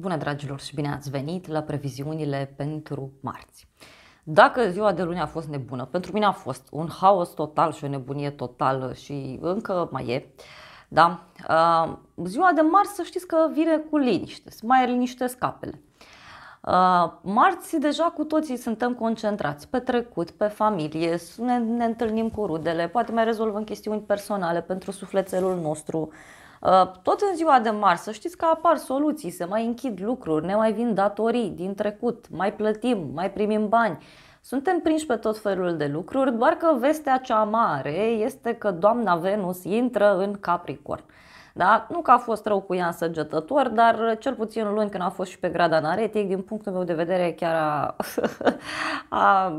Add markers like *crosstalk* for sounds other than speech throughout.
Bună dragilor și bine ați venit la previziunile pentru marți. Dacă ziua de luni a fost nebună, pentru mine a fost un haos total și o nebunie totală și încă mai e, da? ziua de marți să știți că vine cu liniște, să mai liniștesc capele. Marți deja cu toții suntem concentrați pe trecut, pe familie, ne, ne întâlnim cu rudele, poate mai rezolvăm chestiuni personale pentru sufletelul nostru, Uh, tot în ziua de marți, să știți că apar soluții, se mai închid lucruri, ne mai vin datorii din trecut, mai plătim, mai primim bani. Suntem prinși pe tot felul de lucruri, doar că vestea cea mare este că doamna Venus intră în Capricorn. Da? Nu că a fost rău cu ea săgetător, dar cel puțin luni când a fost și pe grada naretic, din punctul meu de vedere chiar a, *laughs* a,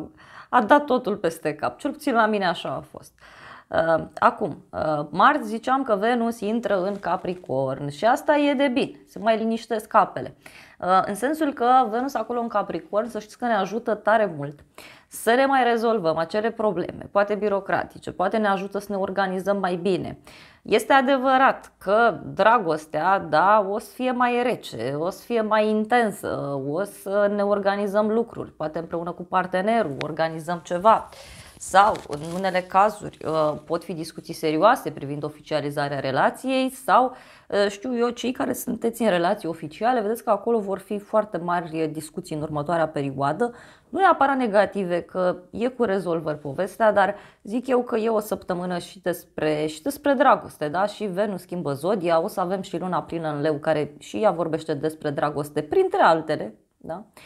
a dat totul peste cap. Cel puțin la mine așa a fost. Uh, Uh, acum, uh, marți ziceam că Venus intră în Capricorn și asta e de bine, se mai liniștesc apele. Uh, în sensul că Venus acolo în Capricorn, să știți că ne ajută tare mult să ne mai rezolvăm acele probleme, poate birocratice, poate ne ajută să ne organizăm mai bine. Este adevărat că dragostea, da, o să fie mai rece, o să fie mai intensă, o să ne organizăm lucruri, poate împreună cu partenerul organizăm ceva. Uh, sau, în unele cazuri, uh, pot fi discuții serioase privind oficializarea relației sau, uh, știu eu, cei care sunteți în relații oficiale, vedeți că acolo vor fi foarte mari uh, discuții în următoarea perioadă, nu neapărat negative, că e cu rezolvări povestea, dar zic eu că e o săptămână și despre, și despre dragoste, da? Și Venus schimbă zodia, o să avem și luna plină în leu, care și ea vorbește despre dragoste, printre altele, da? Uh,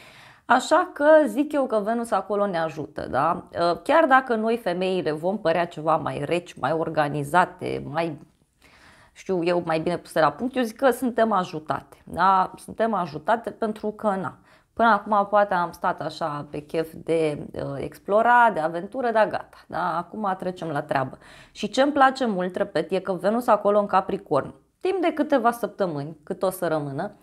Așa că zic eu că Venus acolo ne ajută. Da? Ă, chiar dacă noi femeile vom părea ceva mai reci, mai organizate, mai știu eu mai bine puse la punct, eu zic că suntem ajutate. Da? Suntem ajutate pentru că na, Până acum poate am stat așa pe chef de uh, ă, explora, de aventură, dar gata. Da? Acum trecem la treabă. Și ce îmi place mult, repet, e că Venus acolo în Capricorn, timp de câteva săptămâni, cât o să rămână,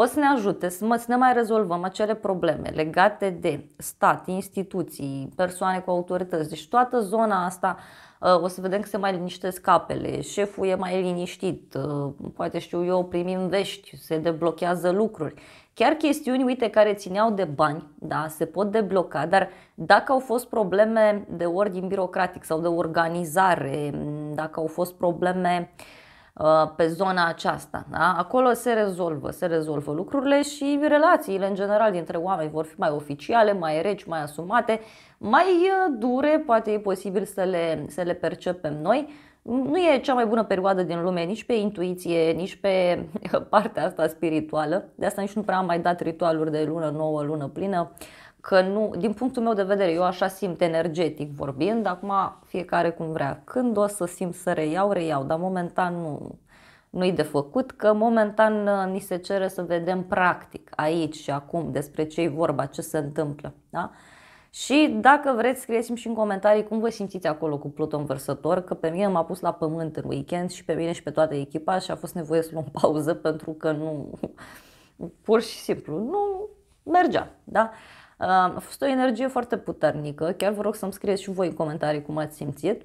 o să ne ajute să, ne mai rezolvăm acele probleme legate de stat, instituții, persoane cu autorități. Deci toată zona asta uh, o să vedem că se mai liniștesc capele, șeful e mai liniștit, uh, poate știu eu, primim vești, se deblochează lucruri. Chiar chestiuni, uite, care țineau de bani, da, se pot debloca, dar dacă au fost probleme de ordin birocratic sau de organizare, dacă au fost probleme uh, Uh, pe zona aceasta. Da? Acolo se rezolvă, se rezolvă lucrurile și relațiile în general dintre oameni vor fi mai oficiale, mai reci, mai asumate, mai uh, dure, poate e posibil să le, să le percepem noi. Nu e cea mai bună perioadă din lume nici pe intuiție, nici pe uh, partea asta spirituală. De asta nici nu prea am mai dat ritualuri de lună nouă, lună plină. Uh, că nu, din punctul meu de vedere, eu așa simt energetic vorbind, acum fiecare cum vrea. Când o să simt să reiau, reiau, dar momentan nu, nu-i de făcut, că momentan uh, ni se cere să vedem practic aici și acum despre ce e vorba, ce se întâmplă. Da? Și dacă vreți, scrieți-mi și în comentarii cum vă simțiți acolo cu Pluton vărsător, că pe mine m-a pus la pământ în weekend și pe mine și pe toată echipa și a fost nevoie să luăm *laughs* pauză pentru că nu, pur și simplu, nu mergea. Da? A fost o energie foarte puternică, chiar vă rog să-mi scrieți și voi în comentarii cum ați simțit.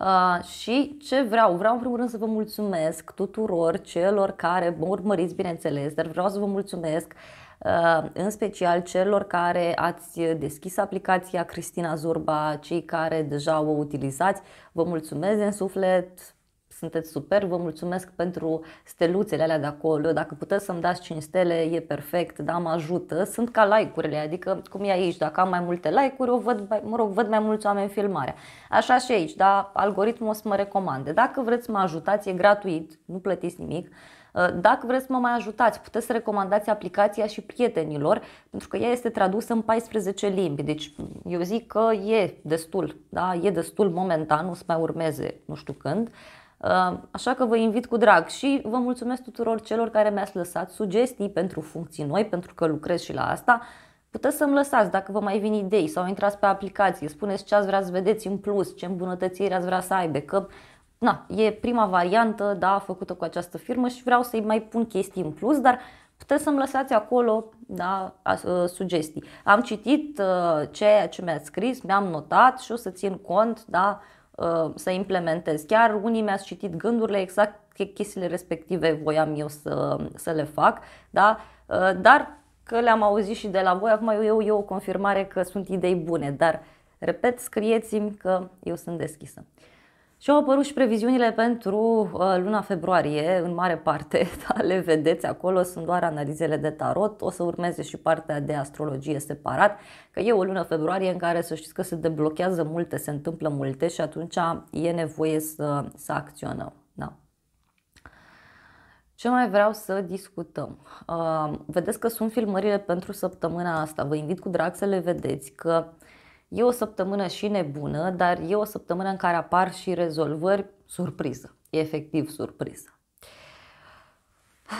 Uh, și ce vreau? Vreau în primul rând să vă mulțumesc tuturor celor care mă urmăriți, bineînțeles, dar vreau să vă mulțumesc uh, în special celor care ați deschis aplicația Cristina Zurba, cei care deja o utilizați. Vă mulțumesc în suflet, sunteți super, vă mulțumesc pentru steluțele alea de acolo, dacă puteți să-mi dați 5 stele e perfect, da, mă ajută. Sunt ca like-urile, adică cum e aici, dacă am mai multe like-uri, o văd, mai, mă rog, văd mai mulți oameni filmarea. Așa și aici, da, algoritmul o să mă recomande. Dacă vreți să mă ajutați, e gratuit, nu plătiți nimic. Uh, dacă vreți să mă mai ajutați, puteți să recomandați aplicația și prietenilor, pentru că ea este tradusă în 14 limbi. Deci eu zic că e destul, da? e destul momentan, nu să mai urmeze nu știu când. Uh, așa că vă invit cu drag și vă mulțumesc tuturor celor care mi-ați lăsat sugestii pentru funcții noi, pentru că lucrez și la asta. Puteți să-mi lăsați dacă vă mai vin idei sau intrați pe aplicație, spuneți ce ați vrea să vedeți în plus, ce îmbunătățiri ați vrea să aibă, că na, e prima variantă da, făcută cu această firmă și vreau să-i mai pun chestii în plus, dar puteți să-mi lăsați acolo da, sugestii. Am citit uh, ceea ce mi-ați scris, mi-am notat și o să țin cont da, Uh, să implementez. Chiar unii mi-ați citit gândurile exact chestiile respective voiam eu să, să le fac, da? Uh, dar că le-am auzit și de la voi, acum eu, eu o confirmare că sunt idei bune, dar repet, scrieți-mi că eu sunt deschisă. Și au apărut și previziunile pentru uh, luna februarie, în mare parte, *laughs* da, le vedeți acolo, sunt doar analizele de tarot, o să urmeze și partea de astrologie separat, că e o lună februarie în care să știți că se deblochează multe, se întâmplă multe și atunci e nevoie să, să acționăm. Da. Ce mai vreau să discutăm? Uh, vedeți că sunt filmările pentru săptămâna asta, vă invit cu drag să le vedeți, că uh, E o săptămână și nebună, dar e o săptămână în care apar și rezolvări surpriză, efectiv surpriză.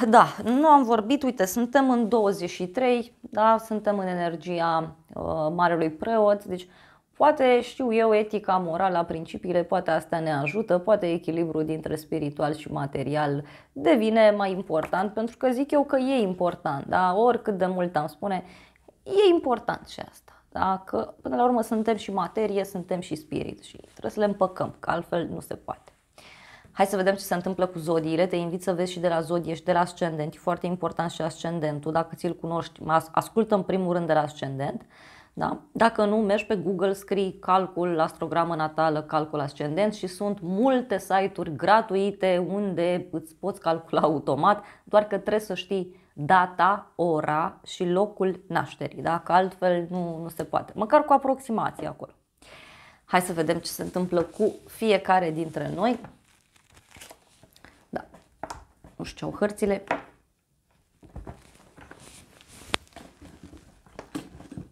Da, nu am vorbit, uite, suntem în 23, da, suntem în energia uh, Marelui Preot, deci poate știu eu etica, morala, principiile, poate asta ne ajută, poate echilibrul dintre spiritual și material devine mai important, pentru că zic eu că e important, da, oricât de mult am spune, e important și asta. Da? Că până la urmă suntem și materie, suntem și spirit și trebuie să le împăcăm, că altfel nu se poate. Hai să vedem ce se întâmplă cu zodiile. Te invit să vezi și de la zodie și de la ascendent. E foarte important și ascendentul. Dacă ți-l cunoști, ascultă în primul rând de la ascendent. Da? Dacă nu, mergi pe Google, scrii calcul, astrogramă natală, calcul ascendent și sunt multe site-uri gratuite unde îți poți calcula automat, doar că trebuie să știi data, ora și locul nașterii, da? altfel nu, nu se poate, măcar cu aproximație acolo. Hai să vedem ce se întâmplă cu fiecare dintre noi. Da. Nu știu ce au hărțile.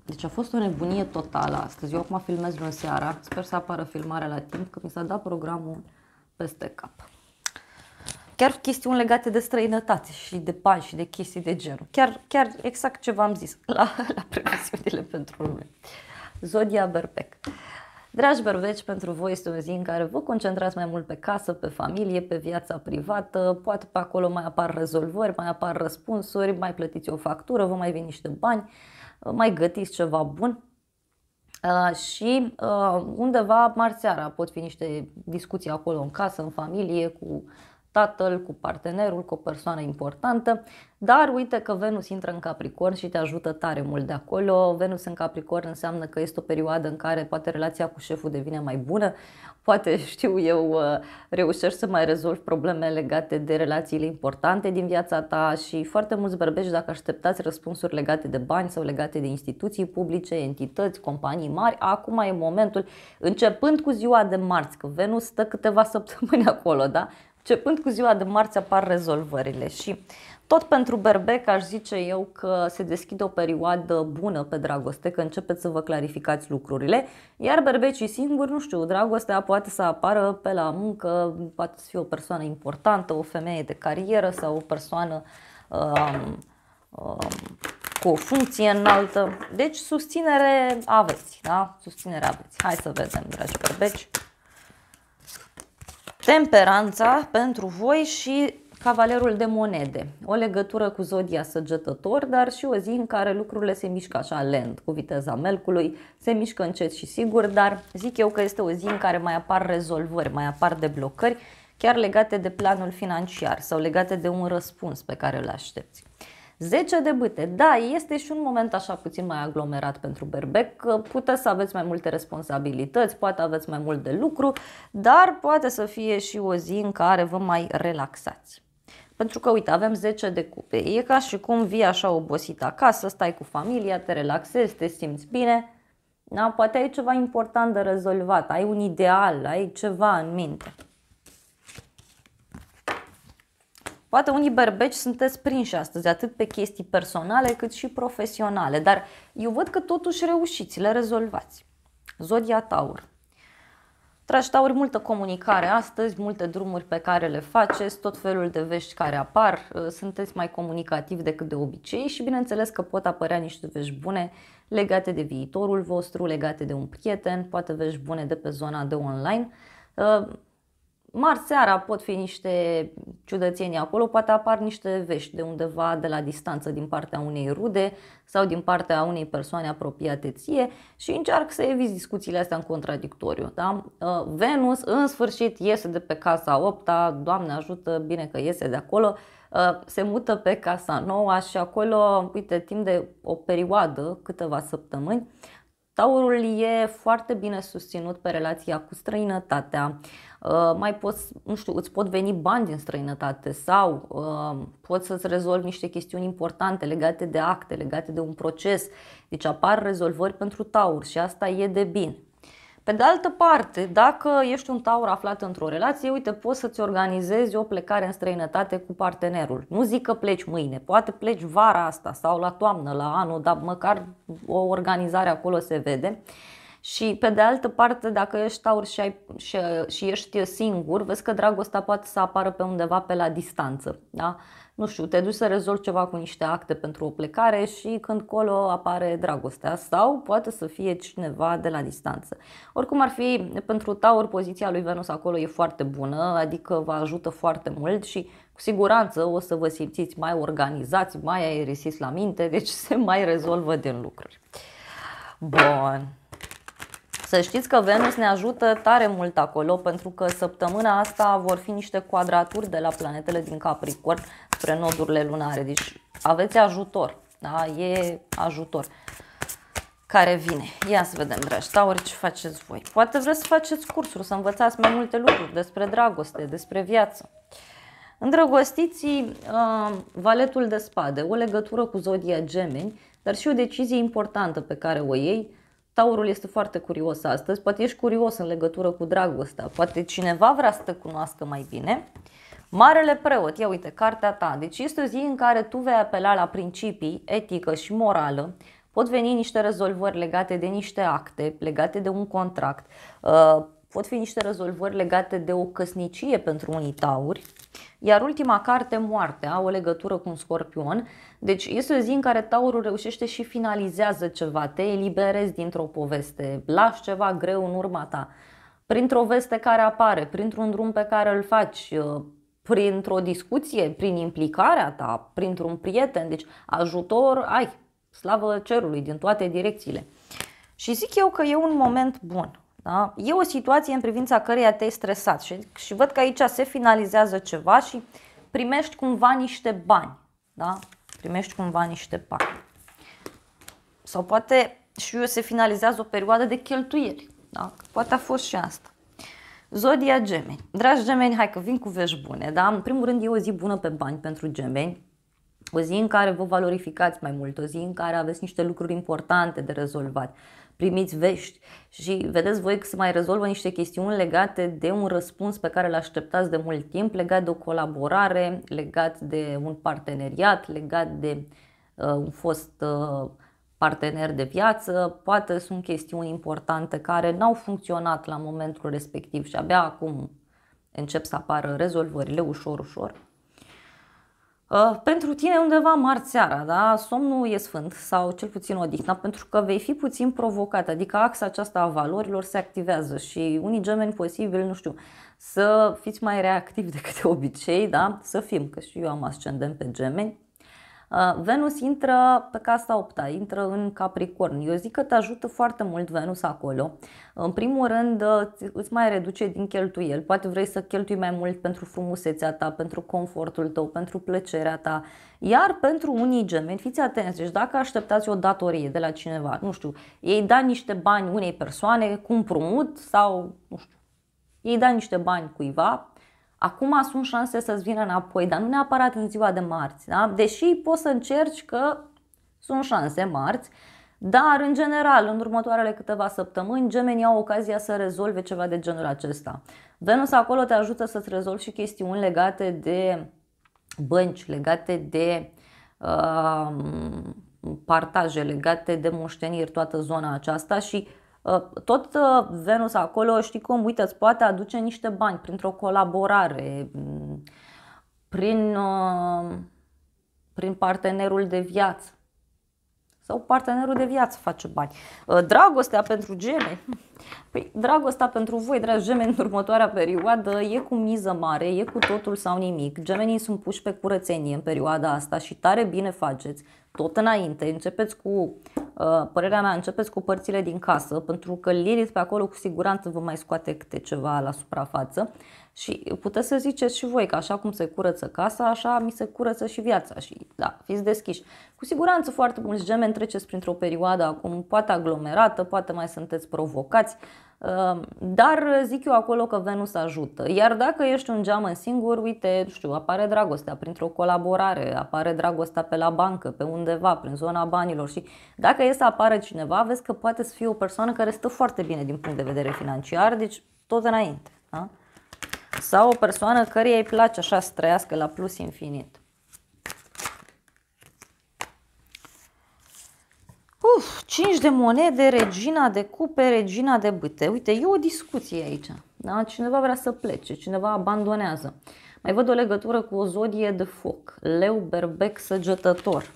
Deci a fost o nebunie totală astăzi. Eu acum filmez în seara. Sper să apară filmarea la timp, că mi s-a dat programul peste cap. Chiar chestiuni legate de străinătate și de bani și de chestii de genul. Chiar, chiar exact ce v-am zis la, *laughs* la previziunile pentru lume. Zodia Berbec. Dragi berbeci, pentru voi este o zi în care vă concentrați mai mult pe casă, pe familie, pe viața privată, poate pe acolo mai apar rezolvări, mai apar răspunsuri, mai plătiți o factură, vă mai vin niște bani, mai gătiți ceva bun. Și undeva marți seara pot fi niște discuții acolo în casă, în familie, cu tatăl, cu partenerul, cu o persoană importantă, dar uite că Venus intră în Capricorn și te ajută tare mult de acolo. Venus în Capricorn înseamnă că este o perioadă în care poate relația cu șeful devine mai bună, poate *laughs* știu eu uh, reușești să mai rezolvi probleme legate de relațiile importante din viața ta și foarte mulți bărbești dacă așteptați răspunsuri legate de bani sau legate de instituții publice, entități, companii mari, acum e momentul, începând cu ziua de marți, că Venus stă câteva *laughs* săptămâni acolo, da? Începând cu ziua de marți apar rezolvările și tot pentru berbec aș zice eu că se deschide o perioadă bună pe dragoste, că începeți să vă clarificați lucrurile, iar berbecii singuri, nu știu, dragostea poate să apară pe la muncă, poate să fie o persoană importantă, o femeie de carieră sau o persoană um, um, cu o funcție înaltă. Deci susținere aveți, da? Susținere aveți. Hai să vedem, dragi berbeci. Temperanța pentru voi și Cavalerul de monede, o legătură cu zodia săgetător, dar și o zi în care lucrurile se mișcă așa lent, cu viteza melcului, se mișcă încet și sigur, dar zic eu că este o zi în care mai apar rezolvări, mai apar de blocări, chiar legate de planul financiar sau legate de un răspuns pe care îl aștepți. 10 de bâte. Da, este și un moment așa puțin mai aglomerat pentru berbec. Puteți să aveți mai multe responsabilități, poate aveți mai mult de lucru, dar poate să fie și o zi în care vă mai relaxați. Pentru că, uite, avem 10 de cupe. E ca și cum vii așa obosit acasă, stai cu familia, te relaxezi, te simți bine. Da? Poate ai ceva important de rezolvat, ai un ideal, ai ceva în minte. Poate unii berbeci sunteți prinși astăzi, atât pe chestii personale cât și profesionale, dar eu văd că totuși reușiți, le rezolvați. Zodia Taur. Dragi Tauri, multă comunicare astăzi, multe drumuri pe care le faceți, tot felul de vești care apar, ă, sunteți mai comunicativi decât de obicei și bineînțeles că pot apărea niște vești bune legate de viitorul vostru, legate de un prieten, poate vești bune de pe zona de online. Ă, mari seara pot fi niște ciudățenii acolo, poate apar niște vești de undeva de la distanță din partea unei rude sau din partea unei persoane apropiate ție și încearcă să eviți discuțiile astea în contradictoriu. Da? Uh, Venus în sfârșit iese de pe casa 8 -a, Doamne ajută, bine că iese de acolo, uh, se mută pe casa nouă și acolo, uite, timp de o perioadă, câteva săptămâni, Taurul e foarte bine susținut pe relația cu străinătatea. Uh, mai poți, nu știu, îți pot veni bani din străinătate sau uh, poți să-ți rezolvi niște chestiuni importante legate de acte, legate de un proces. Deci apar rezolvări pentru taur și asta e de bine. Pe de altă parte, dacă ești un taur aflat într-o relație, uite, poți să-ți organizezi o plecare în străinătate cu partenerul. Nu zic că pleci mâine, poate pleci vara asta sau la toamnă, la anul, dar măcar o organizare acolo se vede. Și pe de altă parte, dacă ești taur și, ai, și, și ești singur, vezi că dragostea poate să apară pe undeva pe la distanță. Da? nu știu, te duci să rezolvi ceva cu niște acte pentru o plecare și când colo apare dragostea sau poate să fie cineva de la distanță. Oricum ar fi, pentru Taur, poziția lui Venus acolo e foarte bună, adică vă ajută foarte mult și cu siguranță o să vă simțiți mai organizați, mai aerisiți la minte, deci *laughs* se mai rezolvă din lucruri. Bun. Să știți că Venus ne ajută tare mult acolo pentru că săptămâna asta vor fi niște quadraturi de la planetele din Capricorn spre nodurile lunare. Deci aveți ajutor, da? e ajutor care vine. Ia să vedem, dragi tauri, ce faceți voi. Poate vreți să faceți cursuri, să învățați mai multe lucruri despre dragoste, despre viață. Îndrăgostiții, uh, valetul de spade, o legătură cu zodia gemeni, dar și o decizie importantă pe care o iei, Taurul este foarte curios astăzi, poate ești curios în legătură cu dragostea, poate cineva vrea să te cunoască mai bine. Marele preot, ia uite, cartea ta. Deci este o zi în care tu vei apela la principii, etică și morală. Pot veni niște rezolvări legate de niște acte, legate de un contract. Uh, pot fi niște rezolvări legate de o căsnicie pentru unii tauri. Iar ultima carte, moarte au o legătură cu un scorpion. Deci este o zi în care Taurul reușește și finalizează ceva, te eliberezi dintr-o poveste, lași ceva greu în urma ta. Printr-o veste care apare, printr-un drum pe care îl faci, uh, printr-o discuție, prin implicarea ta, printr-un prieten, deci ajutor ai, slavă cerului din toate direcțiile. Și zic eu că e un moment bun. Da? E o situație în privința căreia te-ai stresat și, și văd că aici se finalizează ceva și primești cumva niște bani. Da? Primești cumva niște bani. Sau poate și eu se finalizează o perioadă de cheltuieli. Da? Poate a fost și asta. Zodia gemeni. Dragi gemeni, hai că vin cu vești bune. Da? În primul rând e o zi bună pe bani pentru gemeni. O zi în care vă valorificați mai mult, o zi în care aveți niște lucruri importante de rezolvat, primiți vești și vedeți voi că se mai rezolvă niște chestiuni legate de un răspuns pe care îl așteptați de mult timp, legat de o colaborare, legat de un parteneriat, legat de uh, un fost uh, partener de viață, poate sunt chestiuni importante care n-au funcționat la momentul respectiv și abia acum încep să apară rezolvările ușor, ușor. Uh, pentru tine undeva marți seara, da? somnul e sfânt sau cel puțin odihna pentru că vei fi puțin provocat, adică axa aceasta a valorilor se activează și unii gemeni posibil, nu știu, să fiți mai reactivi *laughs* decât de obicei, da? să fim, că și eu am ascendent pe gemeni, Uh, Venus intră pe casa 8 intră în Capricorn. Eu zic că te ajută foarte mult Venus acolo. În primul rând, uh, îți mai reduce din cheltuieli. Poate vrei să cheltui mai mult pentru frumusețea ta, pentru confortul tău, pentru plăcerea ta. Iar pentru unii gemeni, fiți atenți, deci dacă așteptați o datorie de la cineva, nu știu, ei da niște bani unei persoane cu împrumut sau, nu știu, ei da niște bani cuiva, Acum sunt șanse să-ți vină înapoi, dar nu neapărat în ziua de marți. Da? Deși poți să încerci că sunt șanse marți, dar în general, în următoarele câteva săptămâni, gemenii au ocazia să rezolve ceva de genul acesta. Venus acolo te ajută să-ți rezolvi și chestiuni legate de bănci, legate de uh, partaje, legate de moșteniri, toată zona aceasta și uh, Uh, tot uh, Venus acolo, știi cum, uite, îți poate aduce niște bani printr-o colaborare, mm, prin, uh, prin partenerul de viață. Sau partenerul de viață face bani. Dragostea pentru gemeni. *laughs* Păi, dragostea pentru voi, dragi gemeni, în următoarea perioadă e cu miză mare, e cu totul sau nimic. Gemenii sunt puși pe curățenie în perioada asta și tare bine faceți tot înainte, începeți cu, uh, părerea mea, începeți cu părțile din casă, pentru că Lilith pe acolo cu siguranță vă mai scoate câte ceva la suprafață, și puteți să ziceți și voi că așa cum se curăță casa, așa mi se curăță și viața și da, fiți deschiși. Cu siguranță foarte mulți gemeni treceți printr-o perioadă acum poate aglomerată, poate mai sunteți provocați, uh, dar zic eu acolo că Venus ajută. Iar dacă ești un în singur, uite, nu știu, apare dragostea printr-o colaborare, apare dragostea pe la bancă, pe undeva, prin zona banilor și dacă e să apară cineva, vezi că poate să fie o persoană care stă foarte bine din punct de vedere financiar, deci tot înainte. Da? sau o persoană care îi place așa să trăiască la plus infinit. Uf, 5 de monede, regina de cupe, regina de bâte. Uite, e o discuție aici. Da? Cineva vrea să plece, cineva abandonează. Mai văd o legătură cu o zodie de foc, leu, berbec, săgetător.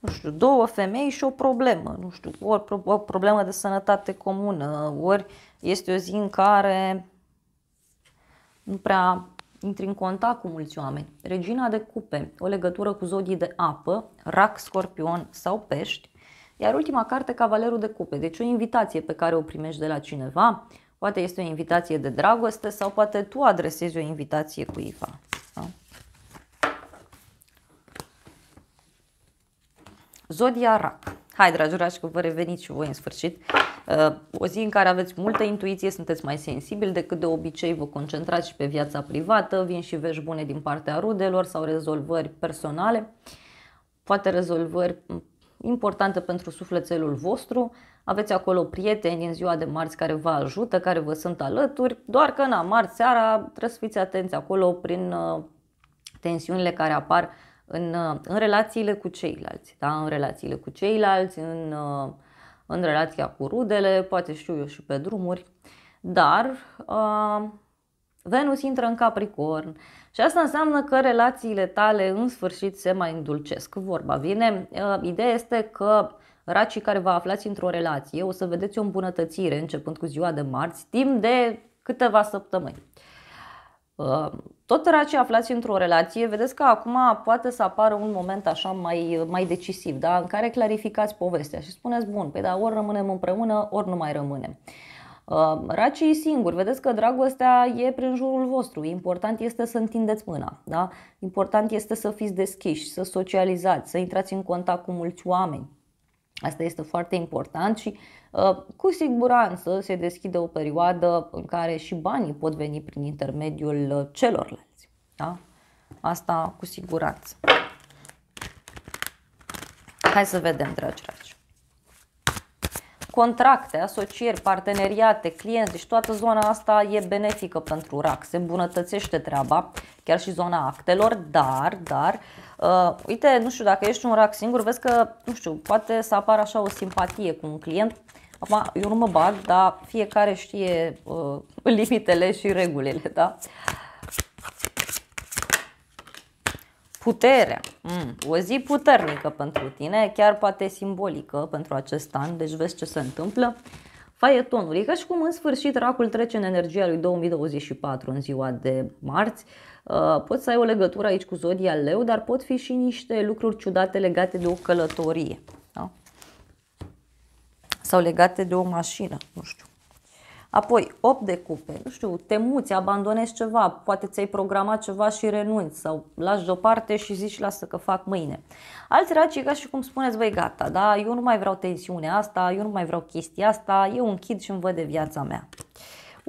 nu știu, două femei și o problemă, nu știu, ori o problemă de sănătate comună, ori este o zi în care nu prea intri în contact cu mulți oameni. Regina de cupe, o legătură cu zodii de apă, rac, scorpion sau pești. Iar ultima carte, Cavalerul de cupe, deci o invitație pe care o primești de la cineva, poate este o invitație de dragoste sau poate tu adresezi o invitație cuiva. Zodia Rac. Hai, dragi dragi, că vă reveniți și voi în sfârșit. Uh, o zi în care aveți multă intuiție, sunteți mai sensibili decât de obicei, vă concentrați și pe viața privată, vin și vești bune din partea rudelor sau rezolvări personale, poate rezolvări importante pentru sufletelul vostru. Aveți acolo prieteni din ziua de marți care vă ajută, care vă sunt alături, doar că, în marți seara trebuie să fiți atenți acolo prin uh, tensiunile care apar în, în relațiile cu ceilalți, da? în relațiile cu ceilalți, în, în relația cu rudele, poate știu eu și pe drumuri, dar uh, Venus intră în Capricorn și asta înseamnă că relațiile tale în sfârșit se mai îndulcesc. Vorba vine, uh, ideea este că racii care vă aflați într-o relație o să vedeți o îmbunătățire începând cu ziua de marți, timp de câteva săptămâni. Uh, tot ce aflați într-o relație, vedeți că acum poate să apară un moment așa mai, mai decisiv, da? în care clarificați povestea și spuneți, bun, pe păi da, ori rămânem împreună, ori nu mai rămânem. Uh, Racii singuri, vedeți că dragostea e prin jurul vostru. Important este să întindeți mâna, da? important este să fiți deschiși, să socializați, să intrați în contact cu mulți oameni, Asta este foarte important și uh, cu siguranță se deschide o perioadă în care și banii pot veni prin intermediul uh, celorlalți. Da? Asta cu siguranță. Hai să vedem, dragi dragi. Contracte, asocieri, parteneriate, clienți, deci toată zona asta e benefică pentru RAC, se îmbunătățește treaba, chiar și zona actelor, dar, dar, uh, Uh, uite, nu știu, dacă ești un rac singur, vezi că, nu știu, poate să apară așa o simpatie cu un client. Acum, eu nu mă bag, dar fiecare știe uh, *laughs* limitele și regulile, da? Putere. Mm. O zi puternică pentru tine, chiar poate simbolică pentru acest an, deci vezi ce se întâmplă. Faietonul. E ca și cum în sfârșit racul trece în energia lui 2024 în ziua de marți. Uh, Uh, poți să ai o legătură aici cu zodia leu, dar pot fi și niște lucruri ciudate legate de o călătorie. Da? Sau legate de o mașină, nu știu. Apoi, 8 de cupe, nu știu, te muți, abandonezi ceva, poate ți-ai programat ceva și renunți sau lași deoparte și zici lasă că fac mâine. Alți raci e ca și cum spuneți, voi gata, da, eu nu mai vreau tensiunea asta, eu nu mai vreau chestia asta, eu închid și îmi văd de viața mea.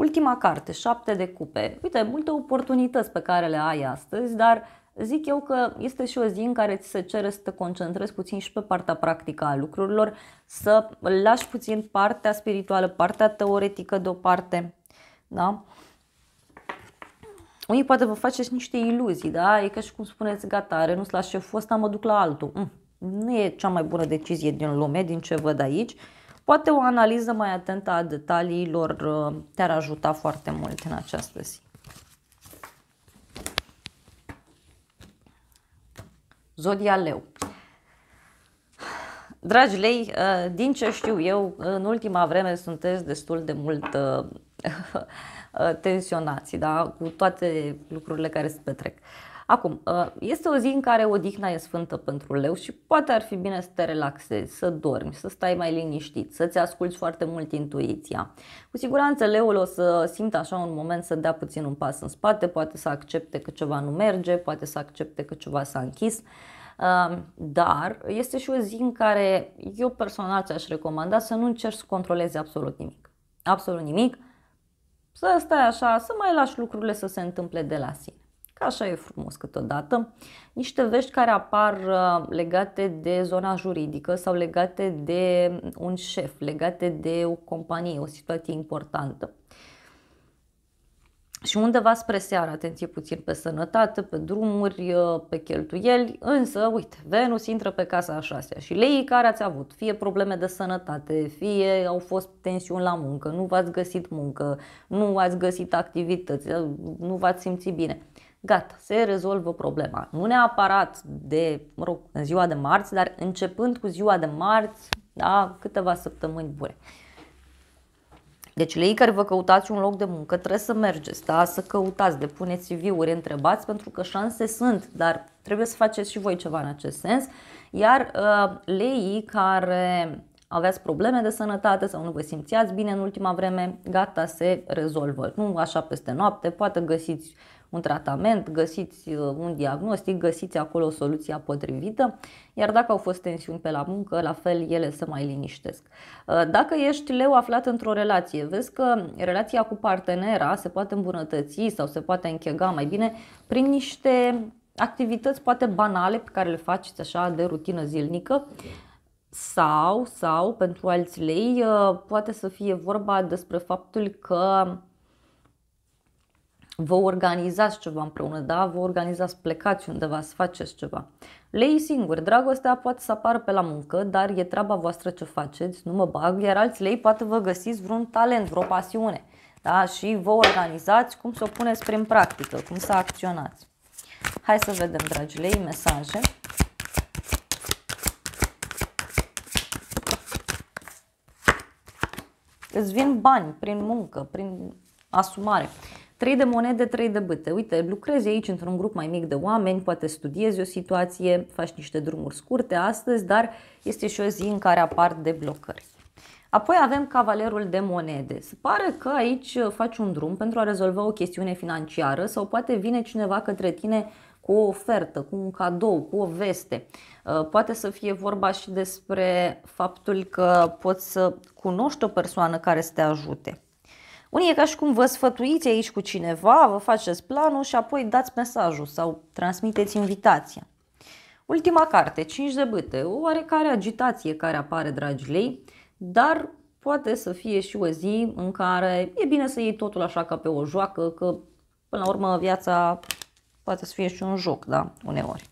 Ultima carte, șapte de cupe. Uite, multe oportunități pe care le ai astăzi, dar zic eu că este și o zi în care ți se cere să te concentrezi puțin și pe partea practică a lucrurilor, să lași puțin partea spirituală, partea teoretică deoparte. Da? Unii poate vă faceți niște iluzii, da? E ca și cum spuneți, gata, renunț la șeful ăsta, mă duc la altul. Mm, nu e cea mai bună decizie din lume, din ce văd aici. Uh, Poate o analiză mai atentă a detaliilor uh, te-ar ajuta foarte mult în această zi. Zodia Leu. Dragi lei, uh, din ce știu eu, în ultima vreme sunteți destul de mult uh, *laughs* tensionați da? cu toate lucrurile care se petrec. Acum, ă, este o zi în care odihna e sfântă pentru leu și poate ar fi bine să te relaxezi, să dormi, să stai mai liniștit, să-ți asculti foarte mult intuiția. Cu siguranță leul o să simtă așa un moment să dea puțin un pas în spate, poate să accepte că ceva nu merge, poate să accepte că ceva s-a închis ă, dar este și o zi în care eu personal ți-aș recomanda să nu încerci să controlezi absolut nimic. Absolut nimic. Să stai așa, să mai lași lucrurile să se întâmple de la sine că așa e frumos câteodată, niște vești care apar uh, legate de zona juridică sau legate de un șef, legate de o companie, o situație importantă. Și undeva spre seară, atenție puțin pe sănătate, pe drumuri, uh, pe cheltuieli, însă, uite, Venus intră pe casa a șasea și leii care ați avut, fie probleme de sănătate, fie au fost tensiuni la muncă, nu v-ați găsit muncă, nu ați găsit activități, uh, nu v-ați simțit bine gata, se rezolvă problema. Nu neapărat de, mă rog, în ziua de marți, dar începând cu ziua de marți, da, câteva săptămâni bune. Deci lei care vă căutați un loc de muncă trebuie să mergeți, da? să căutați, depuneți CV-uri, întrebați pentru că șanse sunt, dar trebuie să faceți și voi ceva în acest sens. Iar uh, leii care aveți probleme de sănătate sau nu vă simțiați bine în ultima vreme, gata, se rezolvă. Nu așa peste noapte, poate găsiți un tratament, găsiți uh, un diagnostic, găsiți acolo soluția potrivită, iar dacă au fost tensiuni pe la muncă, la fel ele se mai liniștesc. Uh, dacă ești leu aflat într-o relație, vezi că relația cu partenera se poate îmbunătăți sau se poate închega mai bine prin niște activități poate banale pe care le faceți așa de rutină zilnică sau, sau pentru alți lei uh, poate să fie vorba despre faptul că vă organizați ceva împreună, da? vă organizați, plecați undeva să faceți ceva. Lei singur, Dragostea poate să apară pe la muncă, dar e treaba voastră ce faceți, nu mă bag, iar alți lei poate vă găsiți vreun talent, vreo pasiune. Da? Și vă organizați cum să o puneți prin practică, cum să acționați. Hai să vedem, dragi lei, mesaje. Îți vin bani prin muncă, prin asumare. Trei de monede, trei de bâte. Uite, lucrezi aici într-un grup mai mic de oameni, poate studiezi o situație, faci niște drumuri scurte astăzi, dar este și o zi în care apar de blocări. Apoi avem cavalerul de monede. Se pare că aici uh, faci un drum pentru a rezolva o chestiune financiară sau poate vine cineva către tine cu o ofertă, cu un cadou, cu o veste. Uh, poate să fie vorba și despre faptul că poți să cunoști o persoană care să te ajute. Unii e ca și cum vă sfătuiți aici cu cineva, vă faceți planul și apoi dați mesajul sau transmiteți invitația. Ultima carte, 5 de bâte, o oarecare agitație care apare, dragi lei, dar poate să fie și o zi în care e bine să iei totul așa ca pe o joacă, că până la urmă viața poate să fie și un joc, da, uneori.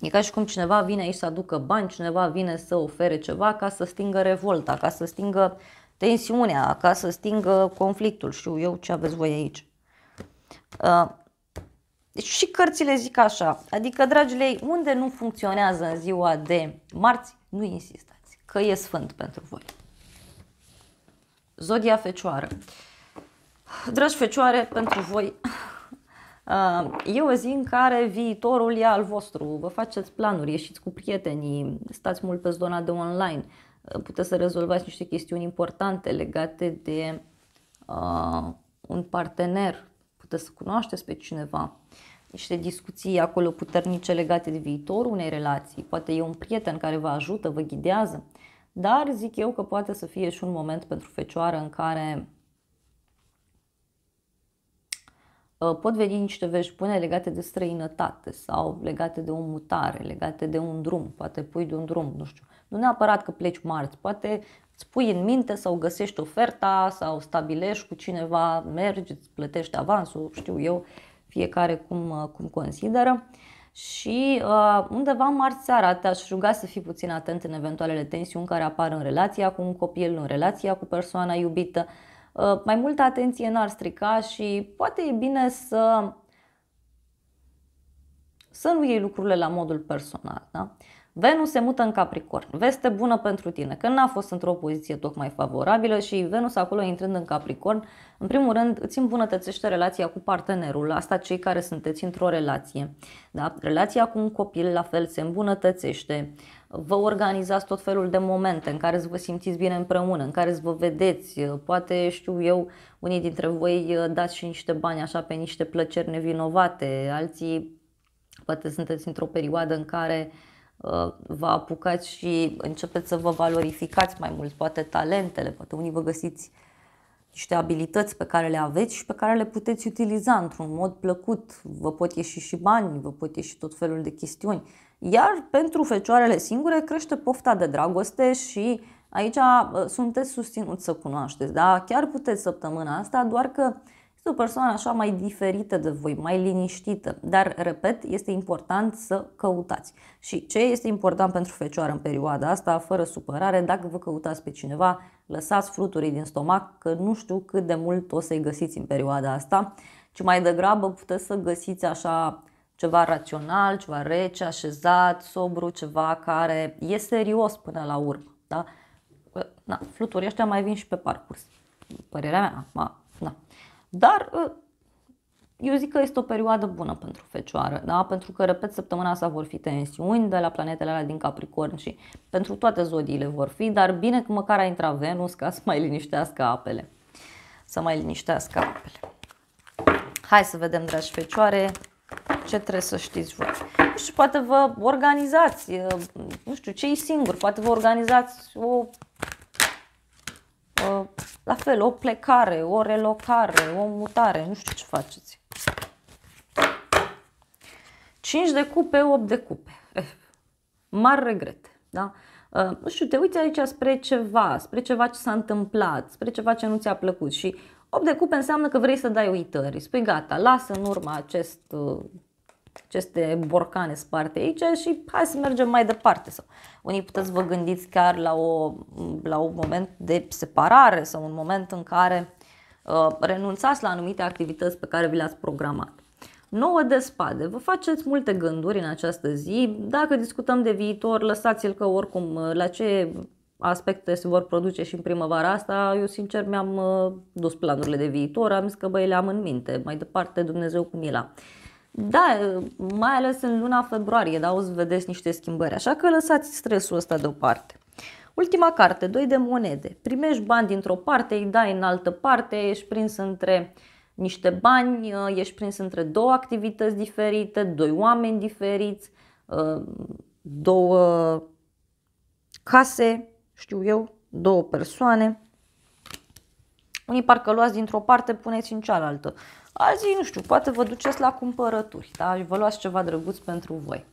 E ca și cum cineva vine aici să aducă bani, cineva vine să ofere ceva ca să stingă revolta, ca să stingă tensiunea, ca să stingă conflictul, știu eu ce aveți voi aici. Uh, deci și cărțile zic așa, adică, dragilei, unde nu funcționează în ziua de marți, nu insistați, că e sfânt pentru voi. Zodia Fecioară. Dragi Fecioare, pentru voi uh, e o zi în care viitorul e al vostru, vă faceți planuri, ieșiți cu prietenii, stați mult pe zona de online, puteți să rezolvați niște chestiuni importante legate de uh, un partener, puteți să cunoașteți pe cineva, niște discuții acolo puternice legate de viitorul unei relații, poate e un prieten care vă ajută, vă ghidează, dar zic eu că poate să fie și un moment pentru fecioară în care pot veni niște vești bune legate de străinătate sau legate de o mutare, legate de un drum, poate pui de un drum, nu știu, nu neapărat că pleci marți, poate îți pui în minte sau găsești oferta sau stabilești cu cineva, mergi, îți plătești avansul, știu eu, fiecare cum, uh, cum consideră. Și uh, undeva marți seara te-aș ruga să fii puțin atent în eventualele tensiuni care apar în relația cu un copil, în relația cu persoana iubită. Uh, mai multă atenție n-ar strica și poate e bine să, să nu iei lucrurile la modul personal. Da? Uh, Venus se mută în Capricorn. Veste bună pentru tine, că n-a fost într-o poziție tocmai favorabilă și Venus acolo intrând în Capricorn, în primul rând îți îmbunătățește relația cu partenerul, asta cei care sunteți într-o relație. Da? Relația cu un copil la fel se îmbunătățește. Vă organizați tot felul de momente în care vă simțiți bine împreună, în care vă vedeți, poate știu eu, unii dintre voi uh, dați și niște bani așa pe niște plăceri nevinovate, alții poate sunteți într-o perioadă în care uh, Uh, vă apucați și începeți să vă valorificați mai mult poate talentele, poate unii vă găsiți niște abilități pe care le aveți și pe care le puteți utiliza într-un mod plăcut. Vă pot ieși și bani, vă pot ieși tot felul de chestiuni. Iar pentru fecioarele singure crește pofta de dragoste și aici uh, sunteți susținut să cunoașteți. Da? Chiar puteți săptămâna asta, doar că uh, o persoană așa mai diferită de voi, mai liniștită, dar, repet, este important să căutați. Și ce este important pentru fecioară în perioada asta, fără supărare, dacă vă căutați pe cineva, lăsați fruturii din stomac, că nu știu cât de mult o să-i găsiți în perioada asta, ci mai degrabă puteți să găsiți așa ceva rațional, ceva rece, așezat, sobru, ceva care e serios până la urmă. Da? Na, fluturii ăștia mai vin și pe parcurs. Părerea mea, ma, na. Dar ă, eu zic că este o perioadă bună pentru fecioară, da? pentru că, repet, săptămâna asta vor fi tensiuni de la planetele alea din Capricorn și pentru toate zodiile vor fi, dar bine că măcar a intrat Venus ca să mai liniștească apele. Să mai liniștească apele. Hai să vedem, dragi fecioare, ce trebuie să știți voi. Nu știu, poate vă organizați, ă, nu știu, cei singuri, poate vă organizați o, o ă, la fel, o plecare, o relocare, o mutare, nu știu ce faceți. 5 de cupe, 8 de cupe. Eh, mari regrete, da? Eh, nu știu, te uiți aici spre ceva, spre ceva ce s-a întâmplat, spre ceva ce nu ți-a plăcut și 8 de cupe înseamnă că vrei să dai uitări. Spui gata, lasă în urma acest eh, aceste borcane sparte aici și hai să mergem mai departe. Sau unii puteți vă gândiți chiar la, o, la un moment de separare sau un moment în care uh, renunțați la anumite activități pe care vi le-ați programat. 9 de spade. Vă faceți multe gânduri în această zi. Dacă discutăm de viitor, lăsați-l că oricum uh, la ce aspecte se vor produce și în primăvara asta, eu sincer mi-am uh, dus planurile de viitor, am zis că băi le am în minte, mai departe Dumnezeu cu mila. Uh, da, mai ales în luna februarie, dar o să vedeți niște schimbări, așa că lăsați stresul ăsta deoparte. Ultima carte, 2 de monede. Primești bani dintr-o parte, îi dai în altă parte, ești prins între niște bani, ă, ești prins între două activități diferite, doi oameni diferiți, ă, două case, știu eu, două persoane. Unii parcă luați dintr-o parte, puneți în cealaltă. Alții, nu știu, poate vă duceți la cumpărături, da? vă luați ceva drăguț pentru voi.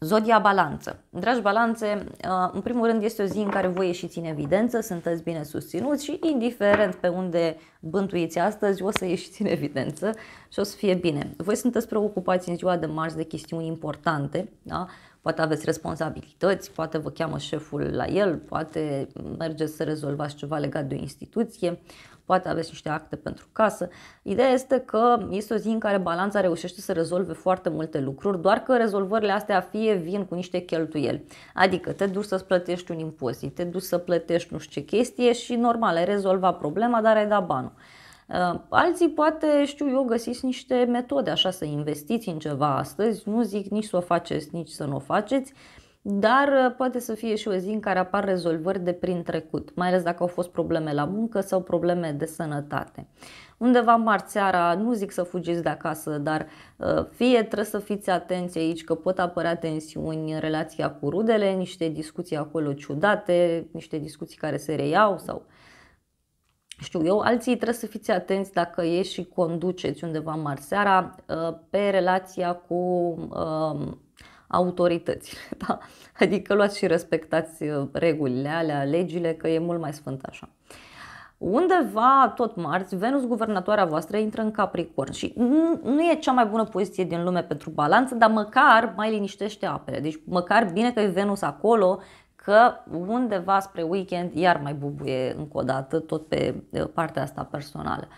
Zodia Balanță. Dragi balanțe, uh, în primul rând este o zi în care voi ieșiți în evidență, sunteți bine susținuți și indiferent pe unde bântuiți astăzi, o să ieșiți în evidență și o să fie bine. Voi sunteți preocupați în ziua de marți de chestiuni importante, da? poate aveți responsabilități, poate vă cheamă șeful la el, poate mergeți să rezolvați ceva legat de o instituție, poate aveți niște acte pentru casă. Ideea este că este o zi în care balanța reușește să rezolve foarte multe lucruri, doar că rezolvările astea fie vin cu niște cheltuieli. Adică te duci să-ți plătești un impozit, te duci să plătești nu știu ce chestie și normal, ai rezolvat problema, dar ai dat banul. Uh, alții poate, știu eu, găsiți niște metode așa să investiți în ceva astăzi, nu zic nici să o faceți, nici să nu o faceți, dar uh, poate să fie și o zi în care apar rezolvări de prin trecut, mai ales dacă au fost probleme la muncă sau probleme de sănătate. Undeva marți seara, nu zic să fugiți de acasă, dar uh, fie trebuie să fiți atenți aici că pot apărea tensiuni în relația cu rudele, niște discuții acolo ciudate, niște discuții care se reiau sau știu eu, alții trebuie să fiți atenți dacă ieși și conduceți undeva mar seara uh, pe relația cu um, autoritățile. *laughs* Da? Adică luați și respectați uh, regulile alea, legile, că e mult mai sfânt așa. Undeva, tot marți, Venus, guvernatoarea voastră, intră în Capricorn și nu e cea mai bună poziție din lume pentru balanță, dar măcar mai liniștește apele. Deci măcar bine că e Venus acolo, că undeva spre weekend iar mai bubuie încă o dată, tot pe eh, partea asta personală.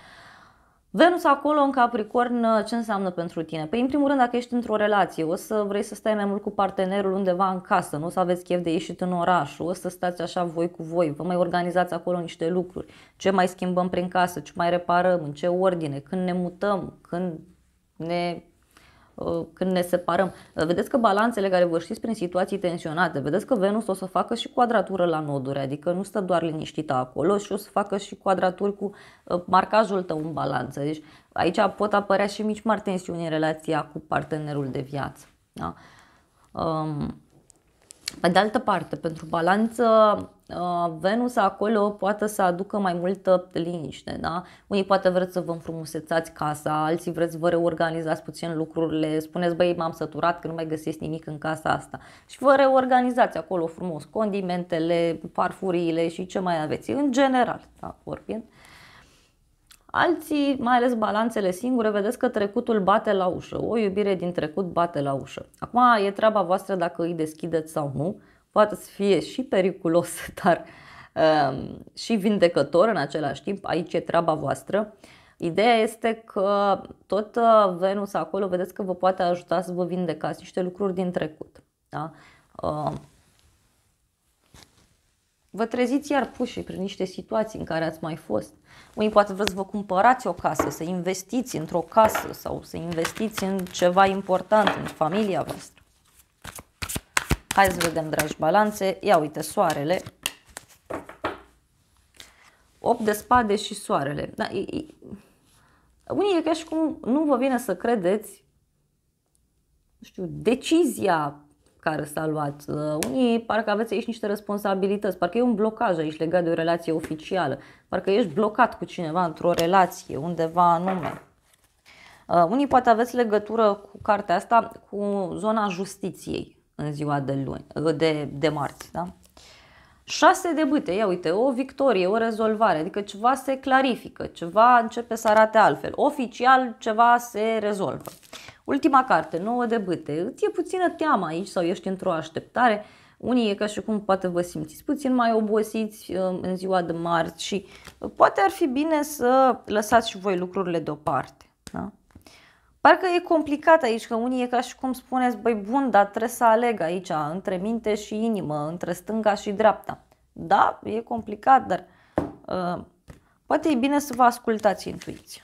Venus acolo în Capricorn eh, ce înseamnă pentru tine? Păi în primul rând dacă ești într-o relație o să vrei să stai mai mult cu partenerul undeva în casă, nu o să aveți chef de ieșit în oraș, o să stați așa voi cu voi, vă mai organizați acolo niște lucruri, ce mai schimbăm prin casă, ce mai reparăm, în ce ordine, când ne mutăm, când ne Uh, când ne separăm. Vedeți că balanțele care vă știți prin situații tensionate, vedeți că Venus o să facă și quadratură la noduri, adică nu stă doar liniștită acolo și o să facă și quadraturi cu uh, marcajul tău în balanță. Deci aici pot apărea și mici mari tensiuni în relația cu partenerul de viață. Da? Um, pe de altă parte, pentru balanță, uh, Venus acolo poate să aducă mai multă liniște. Da? Unii poate vreți să vă înfrumusețați casa, alții vreți să vă reorganizați puțin lucrurile, spuneți băi m-am săturat că nu mai găsesc nimic în casa asta și vă reorganizați acolo frumos condimentele, parfuriile și ce mai aveți în general da, vorbind. Uh, Alții, mai ales balanțele singure, vedeți că trecutul bate la ușă. O iubire din trecut bate la ușă. Acum e treaba voastră dacă îi deschideți sau nu. Poate să fie și periculos, *laughs* dar um, și vindecător în același timp. Aici e treaba voastră. Ideea este că tot ă, Venus acolo, vedeți că vă poate ajuta să vă vindecați niște lucruri din trecut. Da? Uh, Vă treziți iar puși prin niște situații în care ați mai fost. Unii poate vreți să vă cumpărați o casă, să investiți într-o casă sau să investiți în ceva important, în familia voastră. Hai să vedem, dragi balanțe. Ia uite, soarele. 8 de spade și soarele. Da, e, e... Unii e ca și cum nu vă vine să credeți, nu știu, decizia, care s-a luat. Uh, unii parcă aveți aici niște responsabilități, parcă e un blocaj aici legat de o relație oficială, parcă ești blocat cu cineva într-o relație, undeva anume. Uh, unii poate aveți legătură cu cartea asta cu zona justiției în ziua de luni, uh, de, de marți, da? șase bâte, ia uite, o victorie, o rezolvare, adică ceva se clarifică, ceva începe să arate altfel. Oficial ceva se rezolvă. Ultima carte, nouă bâte, îți e puțină teamă aici sau ești într-o așteptare. Unii e ca și cum poate vă simțiți puțin mai obosiți uh, în ziua de marți și uh, poate ar fi bine să lăsați și voi lucrurile deoparte. Da? Parcă e complicat aici, că unii e ca și cum spuneți, băi bun, dar trebuie să aleg aici între minte și inimă, între stânga și dreapta. Da, e complicat, dar uh, poate e bine să vă ascultați intuiția.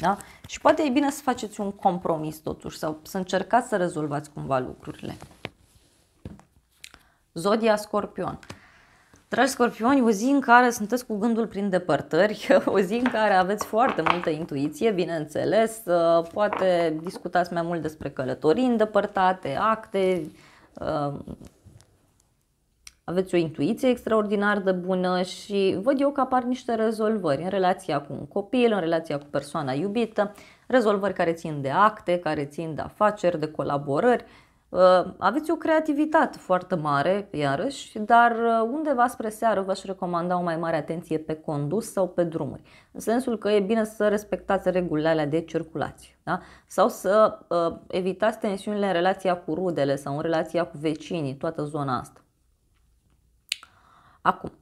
Da? Și poate e bine să faceți un compromis totuși sau să încercați să rezolvați cumva lucrurile. Zodia Scorpion. Dragi scorpioni, o zi în care sunteți cu gândul prin depărtări, *laughs* o zi în care aveți foarte multă intuiție, bineînțeles, uh, poate discutați mai mult despre călătorii îndepărtate, acte, uh, aveți o intuiție extraordinar de bună și văd eu că apar niște rezolvări în relația cu un copil, în relația cu persoana iubită, rezolvări care țin de acte, care țin de afaceri, de colaborări, Ă, aveți o creativitate foarte mare, iarăși, dar ă, undeva spre seară v-aș recomanda o mai mare atenție pe condus sau pe drumuri. În sensul că e bine să respectați regulile alea de circulație da? sau să ă, evitați tensiunile în relația cu rudele sau în relația cu vecinii, toată zona asta. Acum,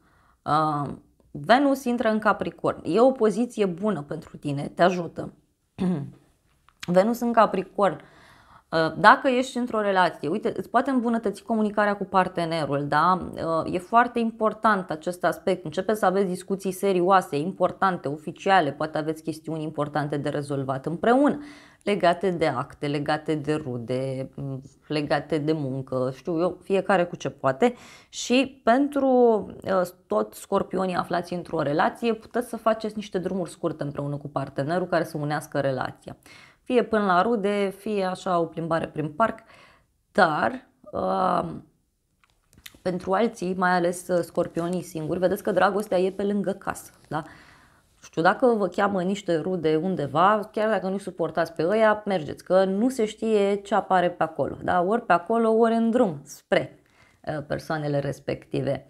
Venus intră în Capricorn. E o poziție bună pentru tine, te ajută. *clears throat* Venus în Capricorn Uh, dacă ești într-o relație, uite, îți poate îmbunătăți comunicarea cu partenerul, da? Uh, e foarte important acest aspect. Începeți să aveți discuții serioase, importante, oficiale, poate aveți chestiuni importante de rezolvat împreună, legate de acte, legate de rude, mm, legate de muncă, știu eu, fiecare cu ce poate. Și pentru uh, tot scorpionii aflați într-o relație, puteți să faceți niște drumuri scurte împreună cu partenerul care să unească relația fie până la rude, fie așa o plimbare prin parc, dar uh, pentru alții, mai ales uh, scorpionii singuri, vedeți că dragostea e pe lângă casă. Da? știu, dacă vă cheamă niște rude undeva, chiar dacă nu suportați pe ăia, mergeți, că nu se știe ce apare pe acolo, da? ori pe acolo, ori în drum spre uh, persoanele respective.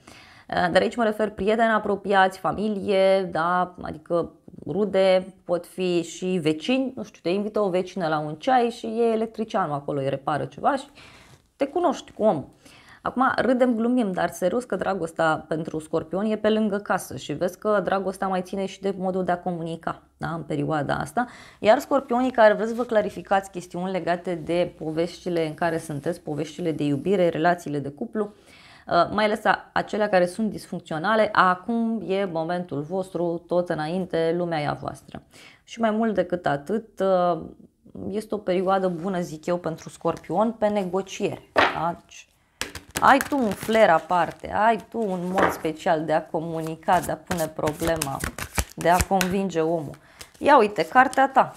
Eh, dar aici mă refer prieteni apropiați, familie, da, adică rude, pot fi și vecini, nu știu, te invită o vecină la un ceai și e electricianul acolo, îi repară ceva și te cunoști cu om. Acum râdem, glumim, dar serios că dragostea pentru scorpion e pe lângă casă și vezi că dragostea mai ține și de modul de a comunica da, în perioada asta. Iar scorpionii care vreți să vă clarificați chestiuni legate de poveștile în care sunteți, poveștile de iubire, relațiile de cuplu, uh, Uh, mai ales acelea care sunt disfuncționale, acum e momentul vostru, tot înainte, lumea e a voastră. Și mai mult decât atât, uh, este o perioadă bună, zic eu, pentru scorpion pe negociere. Da? Deci, ai tu un flair aparte, ai tu un mod special de a comunica, de a pune problema, de a convinge omul. Ia uite, cartea ta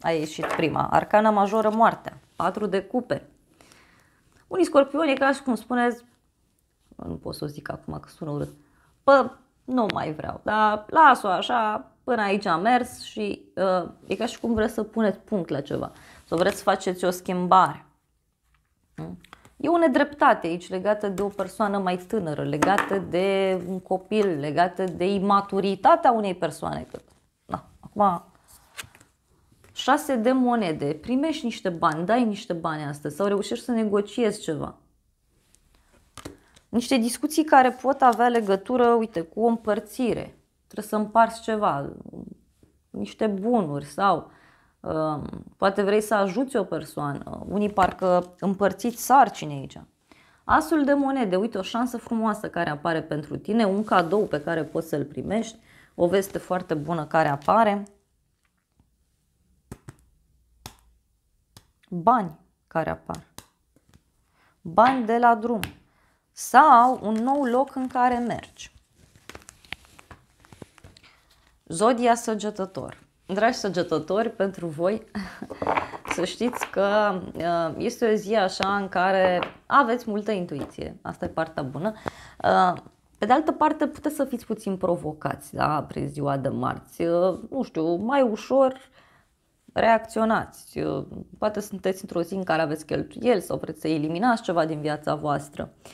a ieșit prima, Arcana Majoră Moartea, patru de cupe. Unii scorpioni e ca și cum spuneți, nu pot să o zic acum că sună urât, pă, nu mai vreau, dar las-o așa, până aici am mers și uh, e ca și cum vreți să puneți punct la ceva sau vreți să faceți o schimbare. E o nedreptate aici legată de o persoană mai tânără, legată de un copil, legată de imaturitatea unei persoane. Că, na, acum, șase de monede, primești niște bani, dai niște bani astăzi sau reușești să negociezi ceva. Niște discuții care pot avea legătură, uite, cu o împărțire. Trebuie să împarți ceva, niște bunuri sau uh, poate vrei să ajuți o persoană. Unii parcă împărțiți sarcini aici. Asul de monede, uite, o șansă frumoasă care apare pentru tine, un cadou pe care poți să-l primești, o veste foarte bună care apare, bani care apar, bani de la drum sau un nou loc în care mergi. Zodia săgetător. Dragi săgetători, pentru voi *laughs* să știți că uh, este o zi așa în care aveți multă intuiție. Asta e partea bună. Uh, pe de altă parte, puteți să fiți puțin provocați da, prin ziua de marți. Uh, nu știu, mai ușor reacționați. Poate sunteți într-o zi în care aveți cheltuieli sau vreți să eliminați ceva din viața voastră. Uh,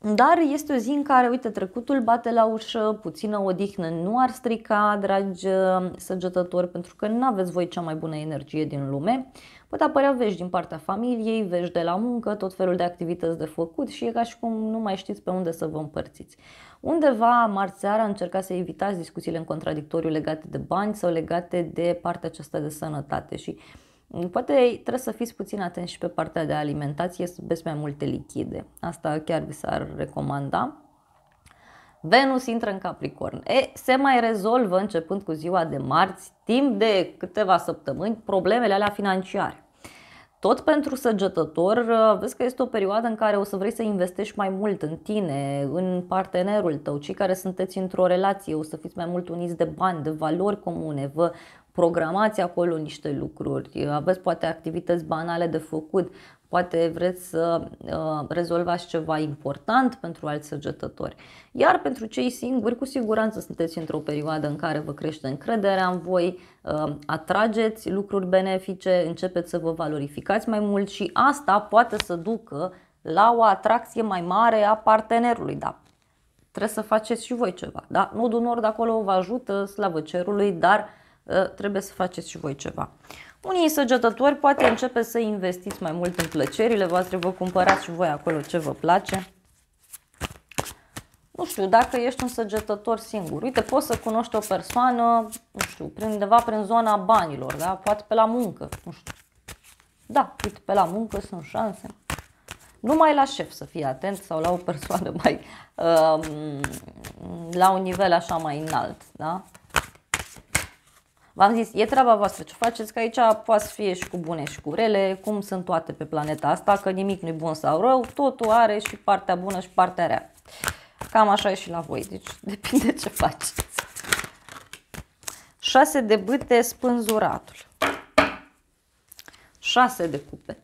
dar este o zi în care, uite, trecutul bate la ușă, puțină odihnă nu ar strica, dragi uh, săgetători, pentru că nu aveți voi cea mai bună energie din lume. Pot apărea vești din partea familiei, vești de la muncă, tot felul de activități de făcut și e ca și cum nu mai știți pe unde să vă împărțiți. Undeva marți seara încercați să evitați discuțiile în contradictoriu legate de bani sau legate de partea aceasta de sănătate și uh, Poate trebuie să fiți puțin atenți și pe partea de alimentație, să beți mai multe lichide. Asta chiar vi s-ar recomanda. Venus intră în Capricorn. E, se mai rezolvă începând cu ziua de marți, timp de câteva săptămâni, problemele alea financiare. Tot pentru săgetător, vezi că este o perioadă în care o să vrei să investești mai mult în tine, în partenerul tău, cei care sunteți într-o relație, o să fiți mai mult uniți de bani, de valori comune, vă programați acolo niște lucruri, aveți poate activități banale de făcut, poate vreți să uh, rezolvați ceva important pentru alți săgetători. Iar pentru cei singuri, cu siguranță sunteți într-o perioadă în care vă crește încrederea în voi, uh, atrageți lucruri benefice, începeți să vă valorificați mai mult și asta poate să ducă la o atracție mai mare a partenerului, da, trebuie să faceți și voi ceva. Da? Nodul nord acolo vă ajută, slavă cerului, dar uh, Eh, trebuie să faceți și voi ceva. Unii săgetători poate începe să investiți mai mult în plăcerile voastre, vă cumpărați și voi acolo ce vă place. Nu știu, dacă ești un săgetător singur, uite, poți să cunoști o persoană, nu știu, prin, undeva prin zona banilor, da? poate pe la muncă, nu știu. Da, uite, pe la muncă sunt șanse. Numai la șef să fii atent sau la o persoană *laughs* mai, uh, la un nivel așa mai înalt, da? V-am zis, e treaba voastră ce faceți, că aici poate să fie și cu bune și cu rele, cum sunt toate pe planeta asta, că nimic nu e bun sau rău, totul are și partea bună și partea rea. Cam așa e și la voi, deci *laughs* depinde ce faceți. 6 de bâte spânzuratul. 6 de cupe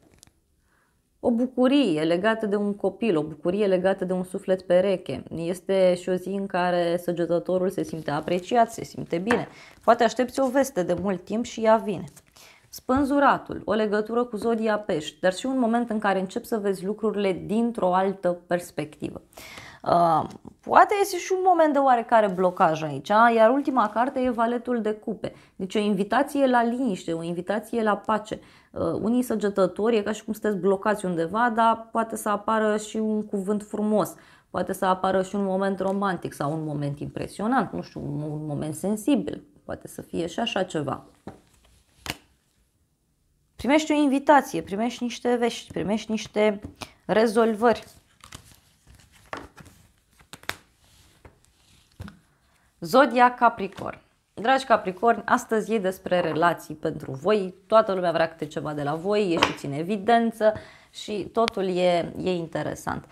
o bucurie legată de un copil, o bucurie legată de un suflet pereche. Este și o zi în care săgetătorul se simte apreciat, se simte bine. Poate aștepți o veste de mult timp și ea vine. Spânzuratul, o legătură cu zodia pești, dar și un moment în care începi să vezi lucrurile dintr-o altă perspectivă. Uh, poate este și un moment de oarecare blocaj aici, iar ultima carte e Valetul de Cupe. Deci o invitație la liniște, o invitație la pace. Uh, unii săgetători e ca și cum sunteți blocați undeva, dar poate să apară și un cuvânt frumos, poate să apară și un moment romantic sau un moment impresionant, nu știu, un moment sensibil, poate să fie și așa ceva. Primești o invitație, primești niște vești, primești niște rezolvări. Zodia Capricorn. Dragi Capricorni, astăzi e despre relații pentru voi, toată lumea vrea câte ceva de la voi, ieșiți în evidență și totul e, e interesant.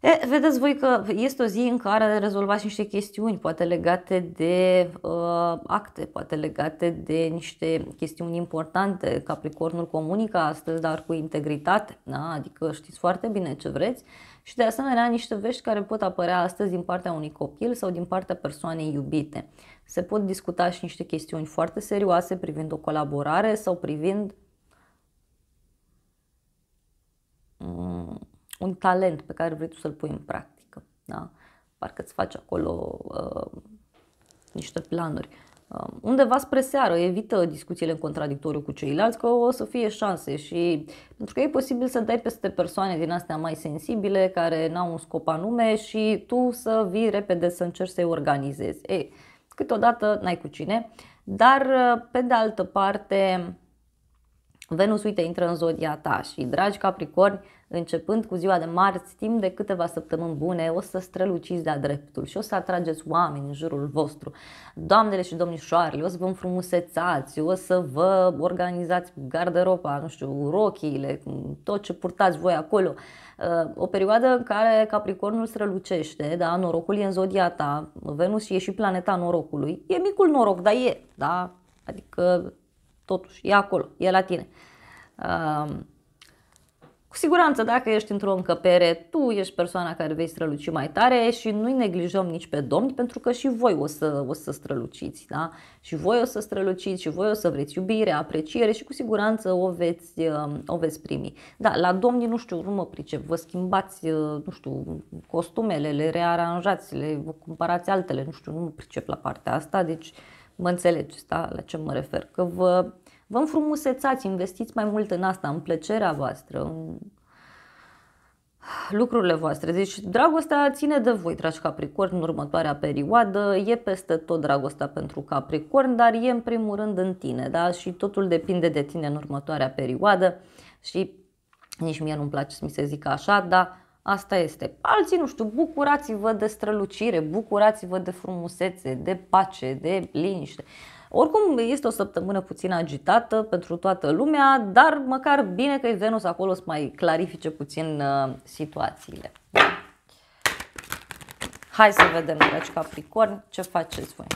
E, vedeți voi că este o zi în care rezolvați niște chestiuni, poate legate de uh, acte, poate legate de niște chestiuni importante. Capricornul comunică astăzi, dar cu integritate, da? adică știți foarte bine ce vreți. Și de asemenea niște vești care pot apărea astăzi din partea unui copil sau din partea persoanei iubite. Uh, se pot discuta și niște chestiuni foarte serioase privind o colaborare sau privind mm, un talent pe care vrei tu să-l pui în practică. Da? Parcă îți faci acolo uh, niște planuri. Uh, undeva spre seară, evită discuțiile în contradictoriu cu ceilalți, că o să fie șanse și pentru că e posibil să dai peste persoane din astea mai sensibile, care n-au un scop anume și tu să vii repede să încerci să-i organizezi. Ei, câteodată n-ai cu cine, dar uh, pe de altă parte Venus, uite, intră în zodia ta și, dragi capricorni, începând cu ziua de marți, timp de câteva săptămâni bune, o să străluciți de-a dreptul și o să atrageți oameni în jurul vostru. Doamnele și domnișoarele, o să vă înfrumusețați, o să vă organizați garderoba, nu știu, rochiile, tot ce purtați voi acolo. Uh, o perioadă în care Capricornul strălucește, da, norocul e în zodia ta, Venus e și planeta norocului. E micul noroc, dar e, da, adică totuși e acolo, e la tine. Uh, cu siguranță, dacă ești într-o încăpere, tu ești persoana care vei străluci mai tare și nu-i neglijăm nici pe domni, pentru că și voi o să, o să străluciți, da? Și voi o să străluciți, și voi o să vreți iubire, apreciere și cu siguranță o veți, um, o veți primi. Da, la domni, nu știu, nu mă pricep, vă schimbați, uh, nu știu, costumele, le rearanjați, le vă cumpărați altele, nu știu, nu mă pricep la partea asta, deci mă înțelegeți da, la ce mă refer, că vă Vă înfrumusețați, investiți mai mult în asta, în plăcerea voastră, în lucrurile voastre. Deci dragostea ține de voi, dragi Capricorn, în următoarea perioadă. E peste tot dragostea pentru Capricorn, dar e în primul rând în tine, da? Și totul depinde de tine în următoarea perioadă și nici mie nu-mi place să mi se zică așa, dar asta este. Alții, nu știu, bucurați-vă de strălucire, bucurați-vă de frumusețe, de pace, de liniște. Oricum este o săptămână puțin agitată pentru toată lumea, dar măcar bine că e Venus acolo să mai clarifice puțin uh, situațiile. Hai să vedem, dragi Capricorn, ce faceți voi.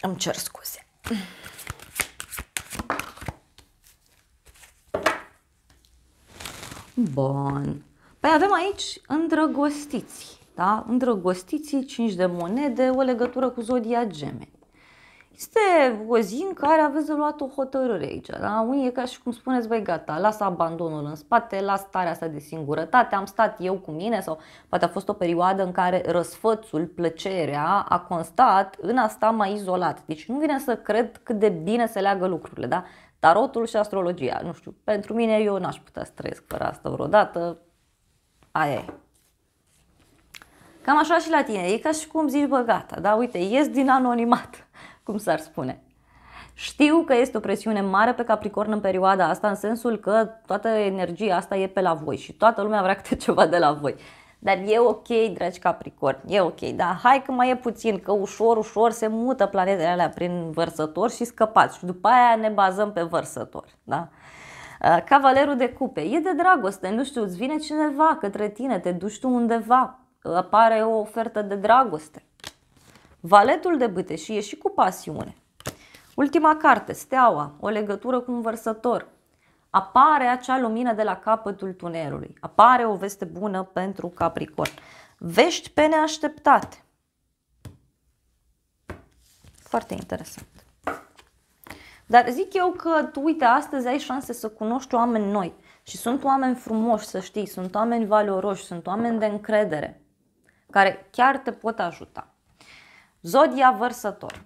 Îmi cer scuze. Bun. Păi avem aici îndrăgostiții, da? Îndrăgostiții, cinci de monede, o legătură cu zodia gemeni. Este o zi în care aveți de luat o hotărâre aici. Da? Unii e ca și cum spuneți, băi, gata, las abandonul în spate, las starea asta de singurătate, am stat eu cu mine sau poate a fost o perioadă în care răsfățul, plăcerea a constat în a sta mai izolat. Deci nu vine să cred cât de bine se leagă lucrurile, da? Tarotul și astrologia, nu știu, pentru mine eu n-aș putea să trăiesc fără asta vreodată, Aia e. Cam așa și la tine. E ca și cum zici, bă, gata, dar uite, ies din anonimat, *laughs* cum s-ar spune. Știu că este o presiune mare pe Capricorn în perioada asta, în sensul că toată energia asta e pe la voi și toată lumea vrea *laughs* câte ceva de la voi. Dar e ok, dragi Capricorn, e ok, dar hai că mai e puțin, că ușor, ușor se mută planetele alea prin vărsător și scăpați și după aia ne bazăm pe vărsător, da? Uh, cavalerul de cupe. E de dragoste, nu știu, îți vine cineva către tine, te duci tu undeva, apare o ofertă de dragoste. Valetul de bâte și e și cu pasiune. Ultima carte, steaua, o legătură cu un vărsător. Apare acea lumină de la capătul tunelului. Apare o veste bună pentru Capricorn. Vești pe neașteptate. Foarte interesant. Dar zic eu că, tu, uite, astăzi ai șanse să cunoști oameni noi. Și sunt oameni frumoși, să știi, sunt oameni valoroși, sunt oameni de încredere, care chiar te pot ajuta. Zodia vărsător.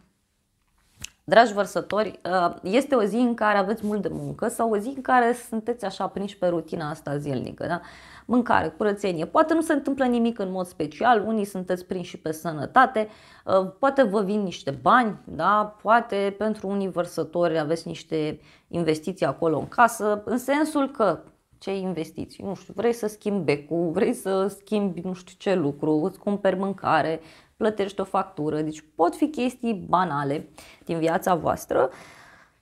Dragi vărsători, uh, este o zi în care aveți mult de muncă sau o zi în care sunteți așa prinși pe rutina asta zilnică. Da? mâncare, curățenie. Poate nu se întâmplă nimic în mod special, unii sunteți prinși și pe sănătate, uh, poate vă vin niște bani, da? poate pentru unii vărsători aveți niște investiții acolo în casă, în sensul că ce investiții, nu știu, vrei să schimbi becul, vrei să schimbi nu știu ce lucru, îți cumperi mâncare, plătești o factură, deci pot fi chestii banale din viața voastră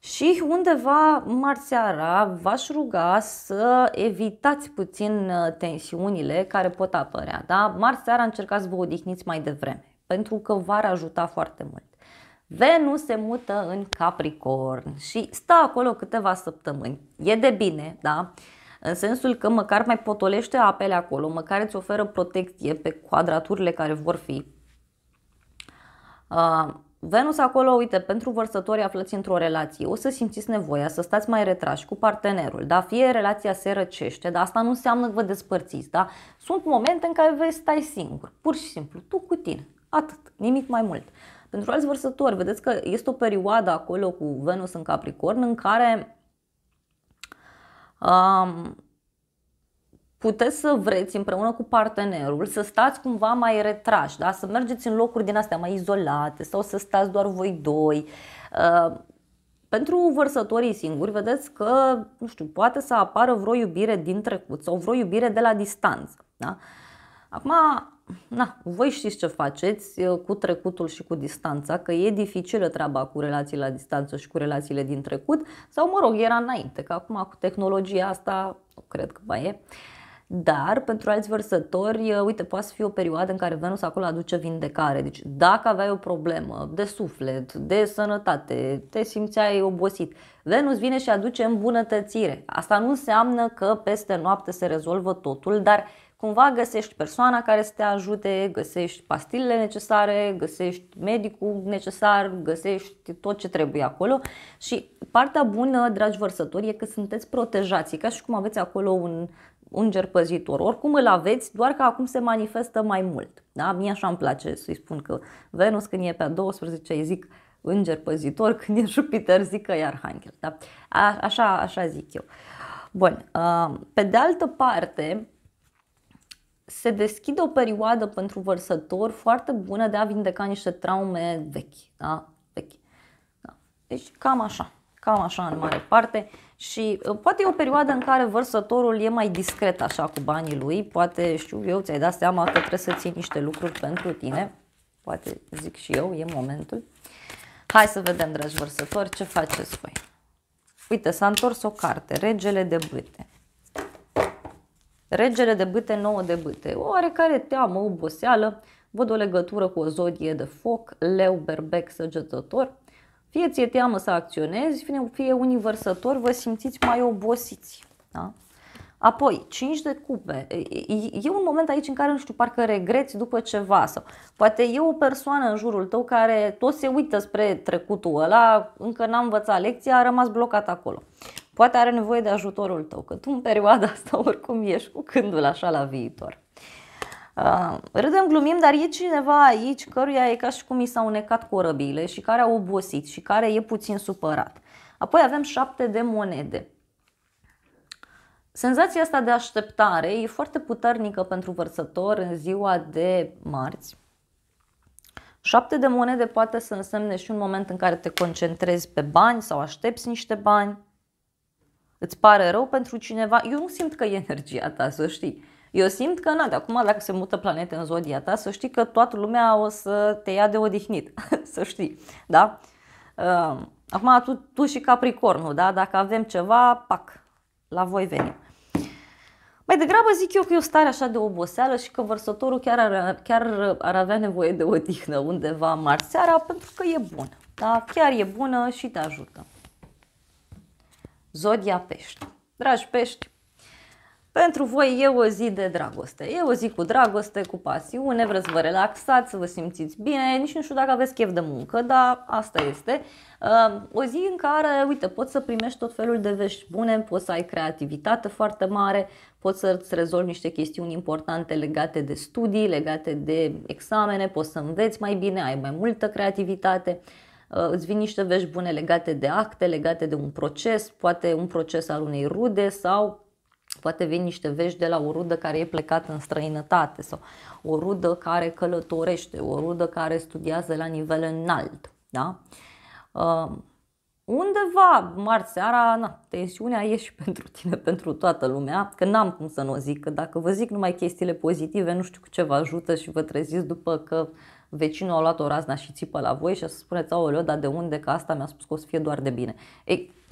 și undeva marți seara v-aș ruga să evitați puțin uh, tensiunile care pot apărea. Da? Marți seara încercați să vă odihniți mai devreme, pentru că v-ar ajuta foarte mult. Venus se mută în Capricorn și stă acolo câteva săptămâni. E de bine, da? În sensul că măcar mai potolește apele acolo, măcar îți oferă protecție pe quadraturile care vor fi. Uh, Venus acolo, uite, pentru vărsători aflați într-o relație, o să simțiți nevoia să stați mai retrași cu partenerul, da? Fie relația se răcește, dar asta nu înseamnă că vă despărțiți, da? Sunt momente în care vei stai singur, pur și simplu, tu cu tine, atât, nimic mai mult. Pentru alți vărsători, vedeți că este o perioadă acolo cu Venus în Capricorn în care um, puteți să vreți împreună cu partenerul să stați cumva mai retrași, da? să mergeți în locuri din astea mai izolate sau să stați doar voi doi. Uh, pentru vărsătorii singuri, vedeți că, nu știu, poate să apară vreo iubire din trecut sau vreo iubire de la distanță. Da? Acum, na, voi știți ce faceți uh, cu trecutul și cu distanța, că e dificilă treaba cu relații la distanță și cu relațiile din trecut, sau mă rog, era înainte, că acum cu tehnologia asta, nu cred că mai e. Uh, dar pentru alți vărsători, uite, poate fi o perioadă în care Venus acolo aduce vindecare. Deci dacă aveai o problemă de suflet, de sănătate, te simțeai obosit, Venus vine și aduce îmbunătățire. Asta nu înseamnă că peste noapte se rezolvă totul, dar cumva găsești persoana care să te ajute, găsești pastilele necesare, găsești medicul necesar, găsești tot ce trebuie acolo și partea bună, dragi vărsători, e că sunteți protejați, e ca și cum aveți acolo un înger păzitor. Oricum îl aveți, doar că acum se manifestă mai mult. Da? Mie așa îmi place să-i spun că Venus când e pe a 12 îi zic înger păzitor, *laughs* când e Jupiter zic că e arhanghel. Da? A, așa, așa zic eu. Bun, uh, pe de altă parte, se deschide o perioadă pentru vărsător foarte bună de a vindeca niște traume vechi. Da? vechi. Da? Deci cam așa, cam așa în mare parte și uh, poate e o perioadă în care vărsătorul e mai discret așa cu banii lui, poate știu eu, ți-ai dat seama că trebuie să ții niște lucruri pentru tine, poate zic și eu, e momentul. Hai să vedem, dragi vărsători, ce faceți voi. Uite, s-a întors o carte, Regele de Bâte. Regele de Bâte, nouă de Bâte. Oarecare teamă, oboseală, văd o legătură cu o zodie de foc, leu, berbec, săgetător – fie ți-e teamă să acționezi, fie, fie unii vărsători vă simțiți mai obosiți. Da? Apoi, 5 de cupe. E un moment aici în care, nu știu, parcă regreți după ceva sau poate e o persoană în jurul tău care tot se uită spre trecutul ăla, încă n-a învățat lecția, a rămas blocat acolo. Poate are nevoie de ajutorul tău, că tu în perioada asta oricum ești cu gândul așa la viitor. Uh, râdem, glumim, dar e cineva aici căruia e ca și cum i s-au necat corăbile și care a obosit și care e puțin supărat. Apoi avem șapte de monede. Senzația asta de așteptare e foarte puternică pentru vărsător în ziua de marți. Șapte de monede poate să însemne și un moment în care te concentrezi pe bani sau aștepți niște bani. Îți pare rău pentru cineva? Eu nu simt că e energia ta, să știi. Eu simt că, na, de acum dacă se mută planete în zodia ta, să știi că toată lumea o să te ia de odihnit, *laughs* să știi, da? Ehm, acum tu, tu și Capricornul, da? Dacă avem ceva, pac, la voi veni. Mai degrabă zic eu că e o stare așa de oboseală și că vărsătorul chiar ar, chiar ar avea nevoie de odihnă undeva marți seara pentru că e bună. Da? Chiar e bună și te ajută. Zodia pești. Dragi pești, pentru voi e o zi de dragoste. E o zi cu dragoste, cu pasiune, vreți să vă relaxați, să vă simțiți bine, nici nu știu dacă aveți chef de muncă, dar asta este. Uh, o zi în care, uite, poți să primești tot felul de vești bune, poți să ai creativitate foarte mare, poți să-ți rezolvi niște chestiuni importante legate de studii, legate de examene, poți să înveți mai bine, ai mai multă creativitate uh, îți vin niște vești bune legate de acte, legate de un proces, poate un proces al unei rude sau poate vin niște vești de la o rudă care e plecată în străinătate sau o rudă care călătorește, o rudă care studiază la nivel înalt. Da? Uh, undeva, marți seara, na, tensiunea e și *laughs* pentru tine, pentru toată lumea, că n-am cum să nu o zic, că dacă vă zic numai chestiile pozitive, nu știu cu ce vă ajută și vă treziți după că vecinul a luat o razna și țipă la voi și a să spuneți, aoleo, dar de unde, că asta mi-a spus că o să fie doar de bine. Ei,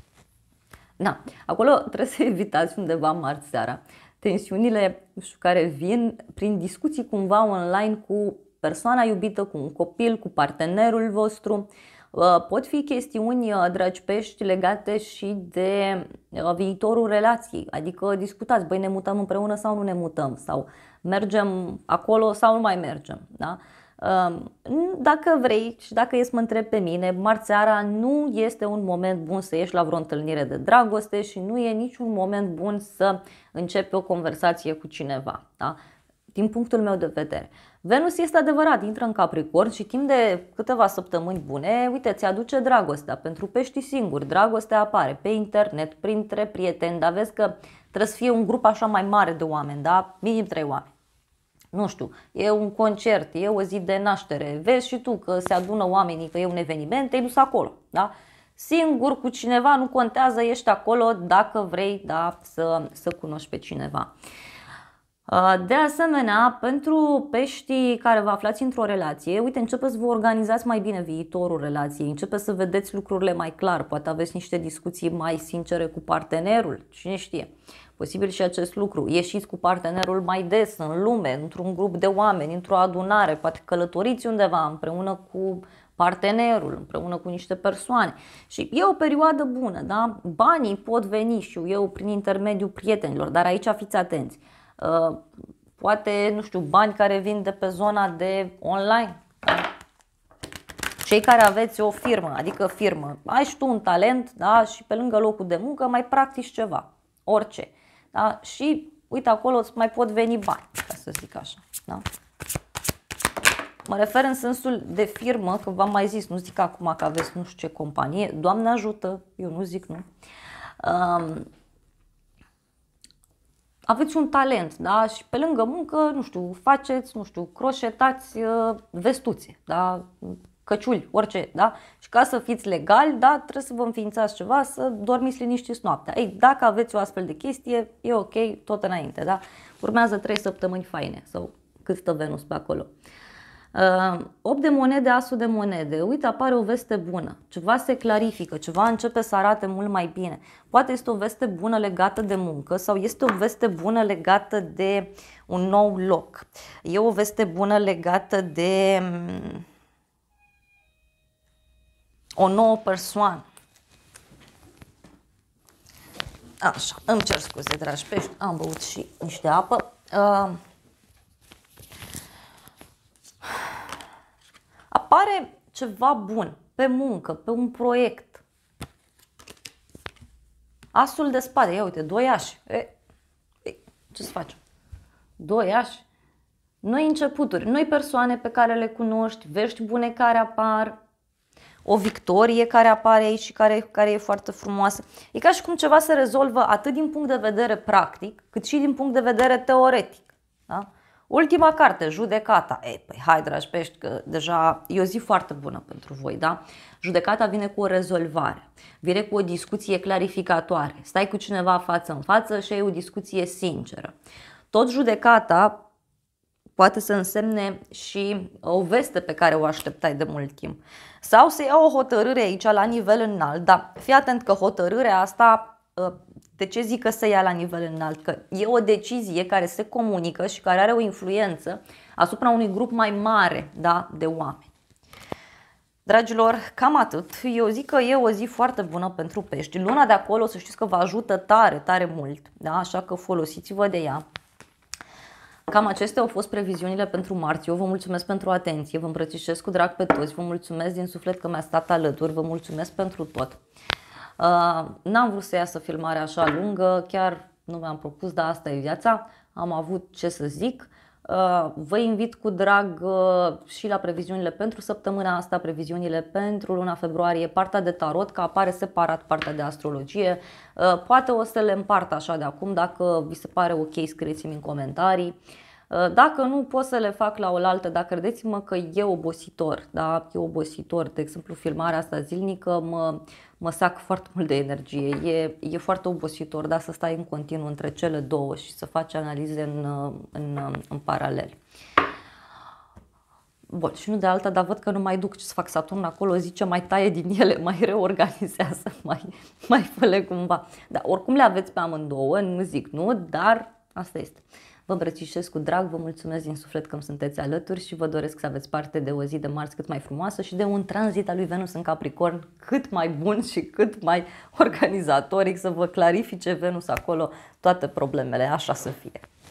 Na, acolo trebuie să *laughs* evitați undeva marți seara tensiunile care vin prin discuții cumva online cu persoana iubită, cu un copil, cu partenerul vostru. Uh, pot fi chestiuni, uh, dragi pești, legate și de uh, viitorul relației, adică discutați, băi, ne mutăm împreună sau nu ne mutăm, sau mergem acolo sau nu mai mergem. Da? Um, dacă vrei și dacă ești mă întreb pe mine, marțeara nu este un moment bun să ieși la vreo întâlnire de dragoste și nu e niciun moment bun să începi o conversație cu cineva. Da? Din punctul meu de vedere. Venus este adevărat, intră în Capricorn și timp de câteva săptămâni bune, uite, ți aduce dragostea. Pentru pești singuri, dragostea apare pe internet, printre prieteni, dar vezi că trebuie să fie un grup așa mai mare de oameni, da? Minim trei oameni nu știu, e un concert, e o zi de naștere, vezi și tu că se adună oamenii, că e un eveniment, te-ai dus acolo, da? Singur cu cineva, nu contează, ești acolo dacă vrei da, să, să cunoști pe cineva. De asemenea, pentru peștii care vă aflați într-o relație, uite, începeți să vă organizați mai bine viitorul relației, începeți să vedeți lucrurile mai clar, poate aveți niște discuții mai sincere cu partenerul, cine știe. Posibil și acest lucru. Ieșiți cu partenerul mai des în lume, într-un grup de oameni, într-o adunare, poate călătoriți undeva împreună cu partenerul, împreună cu niște persoane. Și e o perioadă bună, da? Banii pot veni, și eu, prin intermediul prietenilor, dar aici fiți atenți. Uh, poate, nu știu, bani care vin de pe zona de online. Da? Cei care aveți o firmă, adică firmă, ai și tu un talent, da? Și pe lângă locul de muncă mai practici ceva, orice. Da? Și uite, acolo îți mai pot veni bani, ca să zic așa. Da? Mă refer în sensul de firmă, că v-am mai zis, nu zic acum că aveți nu știu ce companie, Doamne ajută, eu nu zic nu. Um, aveți un talent, da? Și pe lângă muncă, nu știu, faceți, nu știu, croșetați uh, vestuțe, da? căciuli, orice, da? Și ca să fiți legali, da, trebuie să vă înființați ceva, să dormiți liniștiți noaptea. Ei, dacă aveți o astfel de chestie, e ok, tot înainte, da? Urmează 3 săptămâni faine sau cât stă Venus pe acolo. Uh, 8 de monede, asul de monede. Uite, apare o veste bună. Ceva se clarifică, ceva începe să arate mult mai bine. Poate este o veste bună legată de muncă sau este o veste bună legată de un nou loc. E o veste bună legată de mm, o nouă persoană. Așa, îmi cer scuze, dragi pești, am băut și niște apă. Uh, apare ceva bun, pe muncă, pe un proiect. Asul de spade, ia uite, doi ași. E, e, ce să facem? Doi ași? Noi începuturi, noi persoane pe care le cunoști, vești bune care apar, o victorie care apare aici și care, care e foarte frumoasă. E ca și cum ceva se rezolvă atât din punct de vedere practic, cât și din punct de vedere teoretic. Da? Ultima carte, Judecata. Ei, păi hai, dragi pești, că deja e o zi foarte bună pentru voi, da? Judecata vine cu o rezolvare, vine cu o discuție clarificatoare. Stai cu cineva față în față și ai o discuție sinceră. Tot judecata Poate să însemne și o veste pe care o așteptai de mult timp. Sau să ia o hotărâre aici la nivel înalt, dar fii atent că hotărârea asta, ă, de ce zic că se ia la nivel înalt? Că e o decizie care se comunică și care are o influență asupra unui grup mai mare da, de oameni. Dragilor, cam atât. Eu zic că e o zi foarte bună pentru pești. Luna de acolo să știți că vă ajută tare, tare mult, da? așa că folosiți-vă de ea. Cam acestea au fost previziunile pentru martie. Eu vă mulțumesc pentru atenție, vă îmbrățișez cu drag pe toți, vă mulțumesc din suflet că mi-a stat alături, vă mulțumesc pentru tot. Uh, n-am vrut să iasă filmarea așa lungă, chiar nu mi-am propus, dar asta e viața. Am avut ce să zic. Uh, vă invit cu drag uh, și la previziunile pentru săptămâna asta, previziunile pentru luna februarie, partea de tarot, că apare separat partea de astrologie. Uh, poate o să le împart așa de acum, dacă vi se pare ok, scrieți-mi în comentarii. Dacă nu pot să le fac la oaltă, dar credeți-mă că e obositor, da? e obositor. De exemplu, filmarea asta zilnică mă mă sac foarte mult de energie. E, e foarte obositor da, să stai în continuu între cele două și să faci analize în, în, în paralel. Bun, și nu de alta, dar văd că nu mai duc ce să fac Saturn acolo, zice mai taie din ele, mai reorganizează, *laughs* mai, mai făle cumva. Da, oricum le aveți pe amândouă, nu zic nu, dar asta este. Vă îmbrățișez cu drag, vă mulțumesc din suflet că îmi sunteți alături și vă doresc să aveți parte de o zi de marți cât mai frumoasă și de un tranzit al lui Venus în Capricorn cât mai bun și cât mai *laughs* organizatoric, să vă clarifice Venus acolo toate problemele, așa să fie.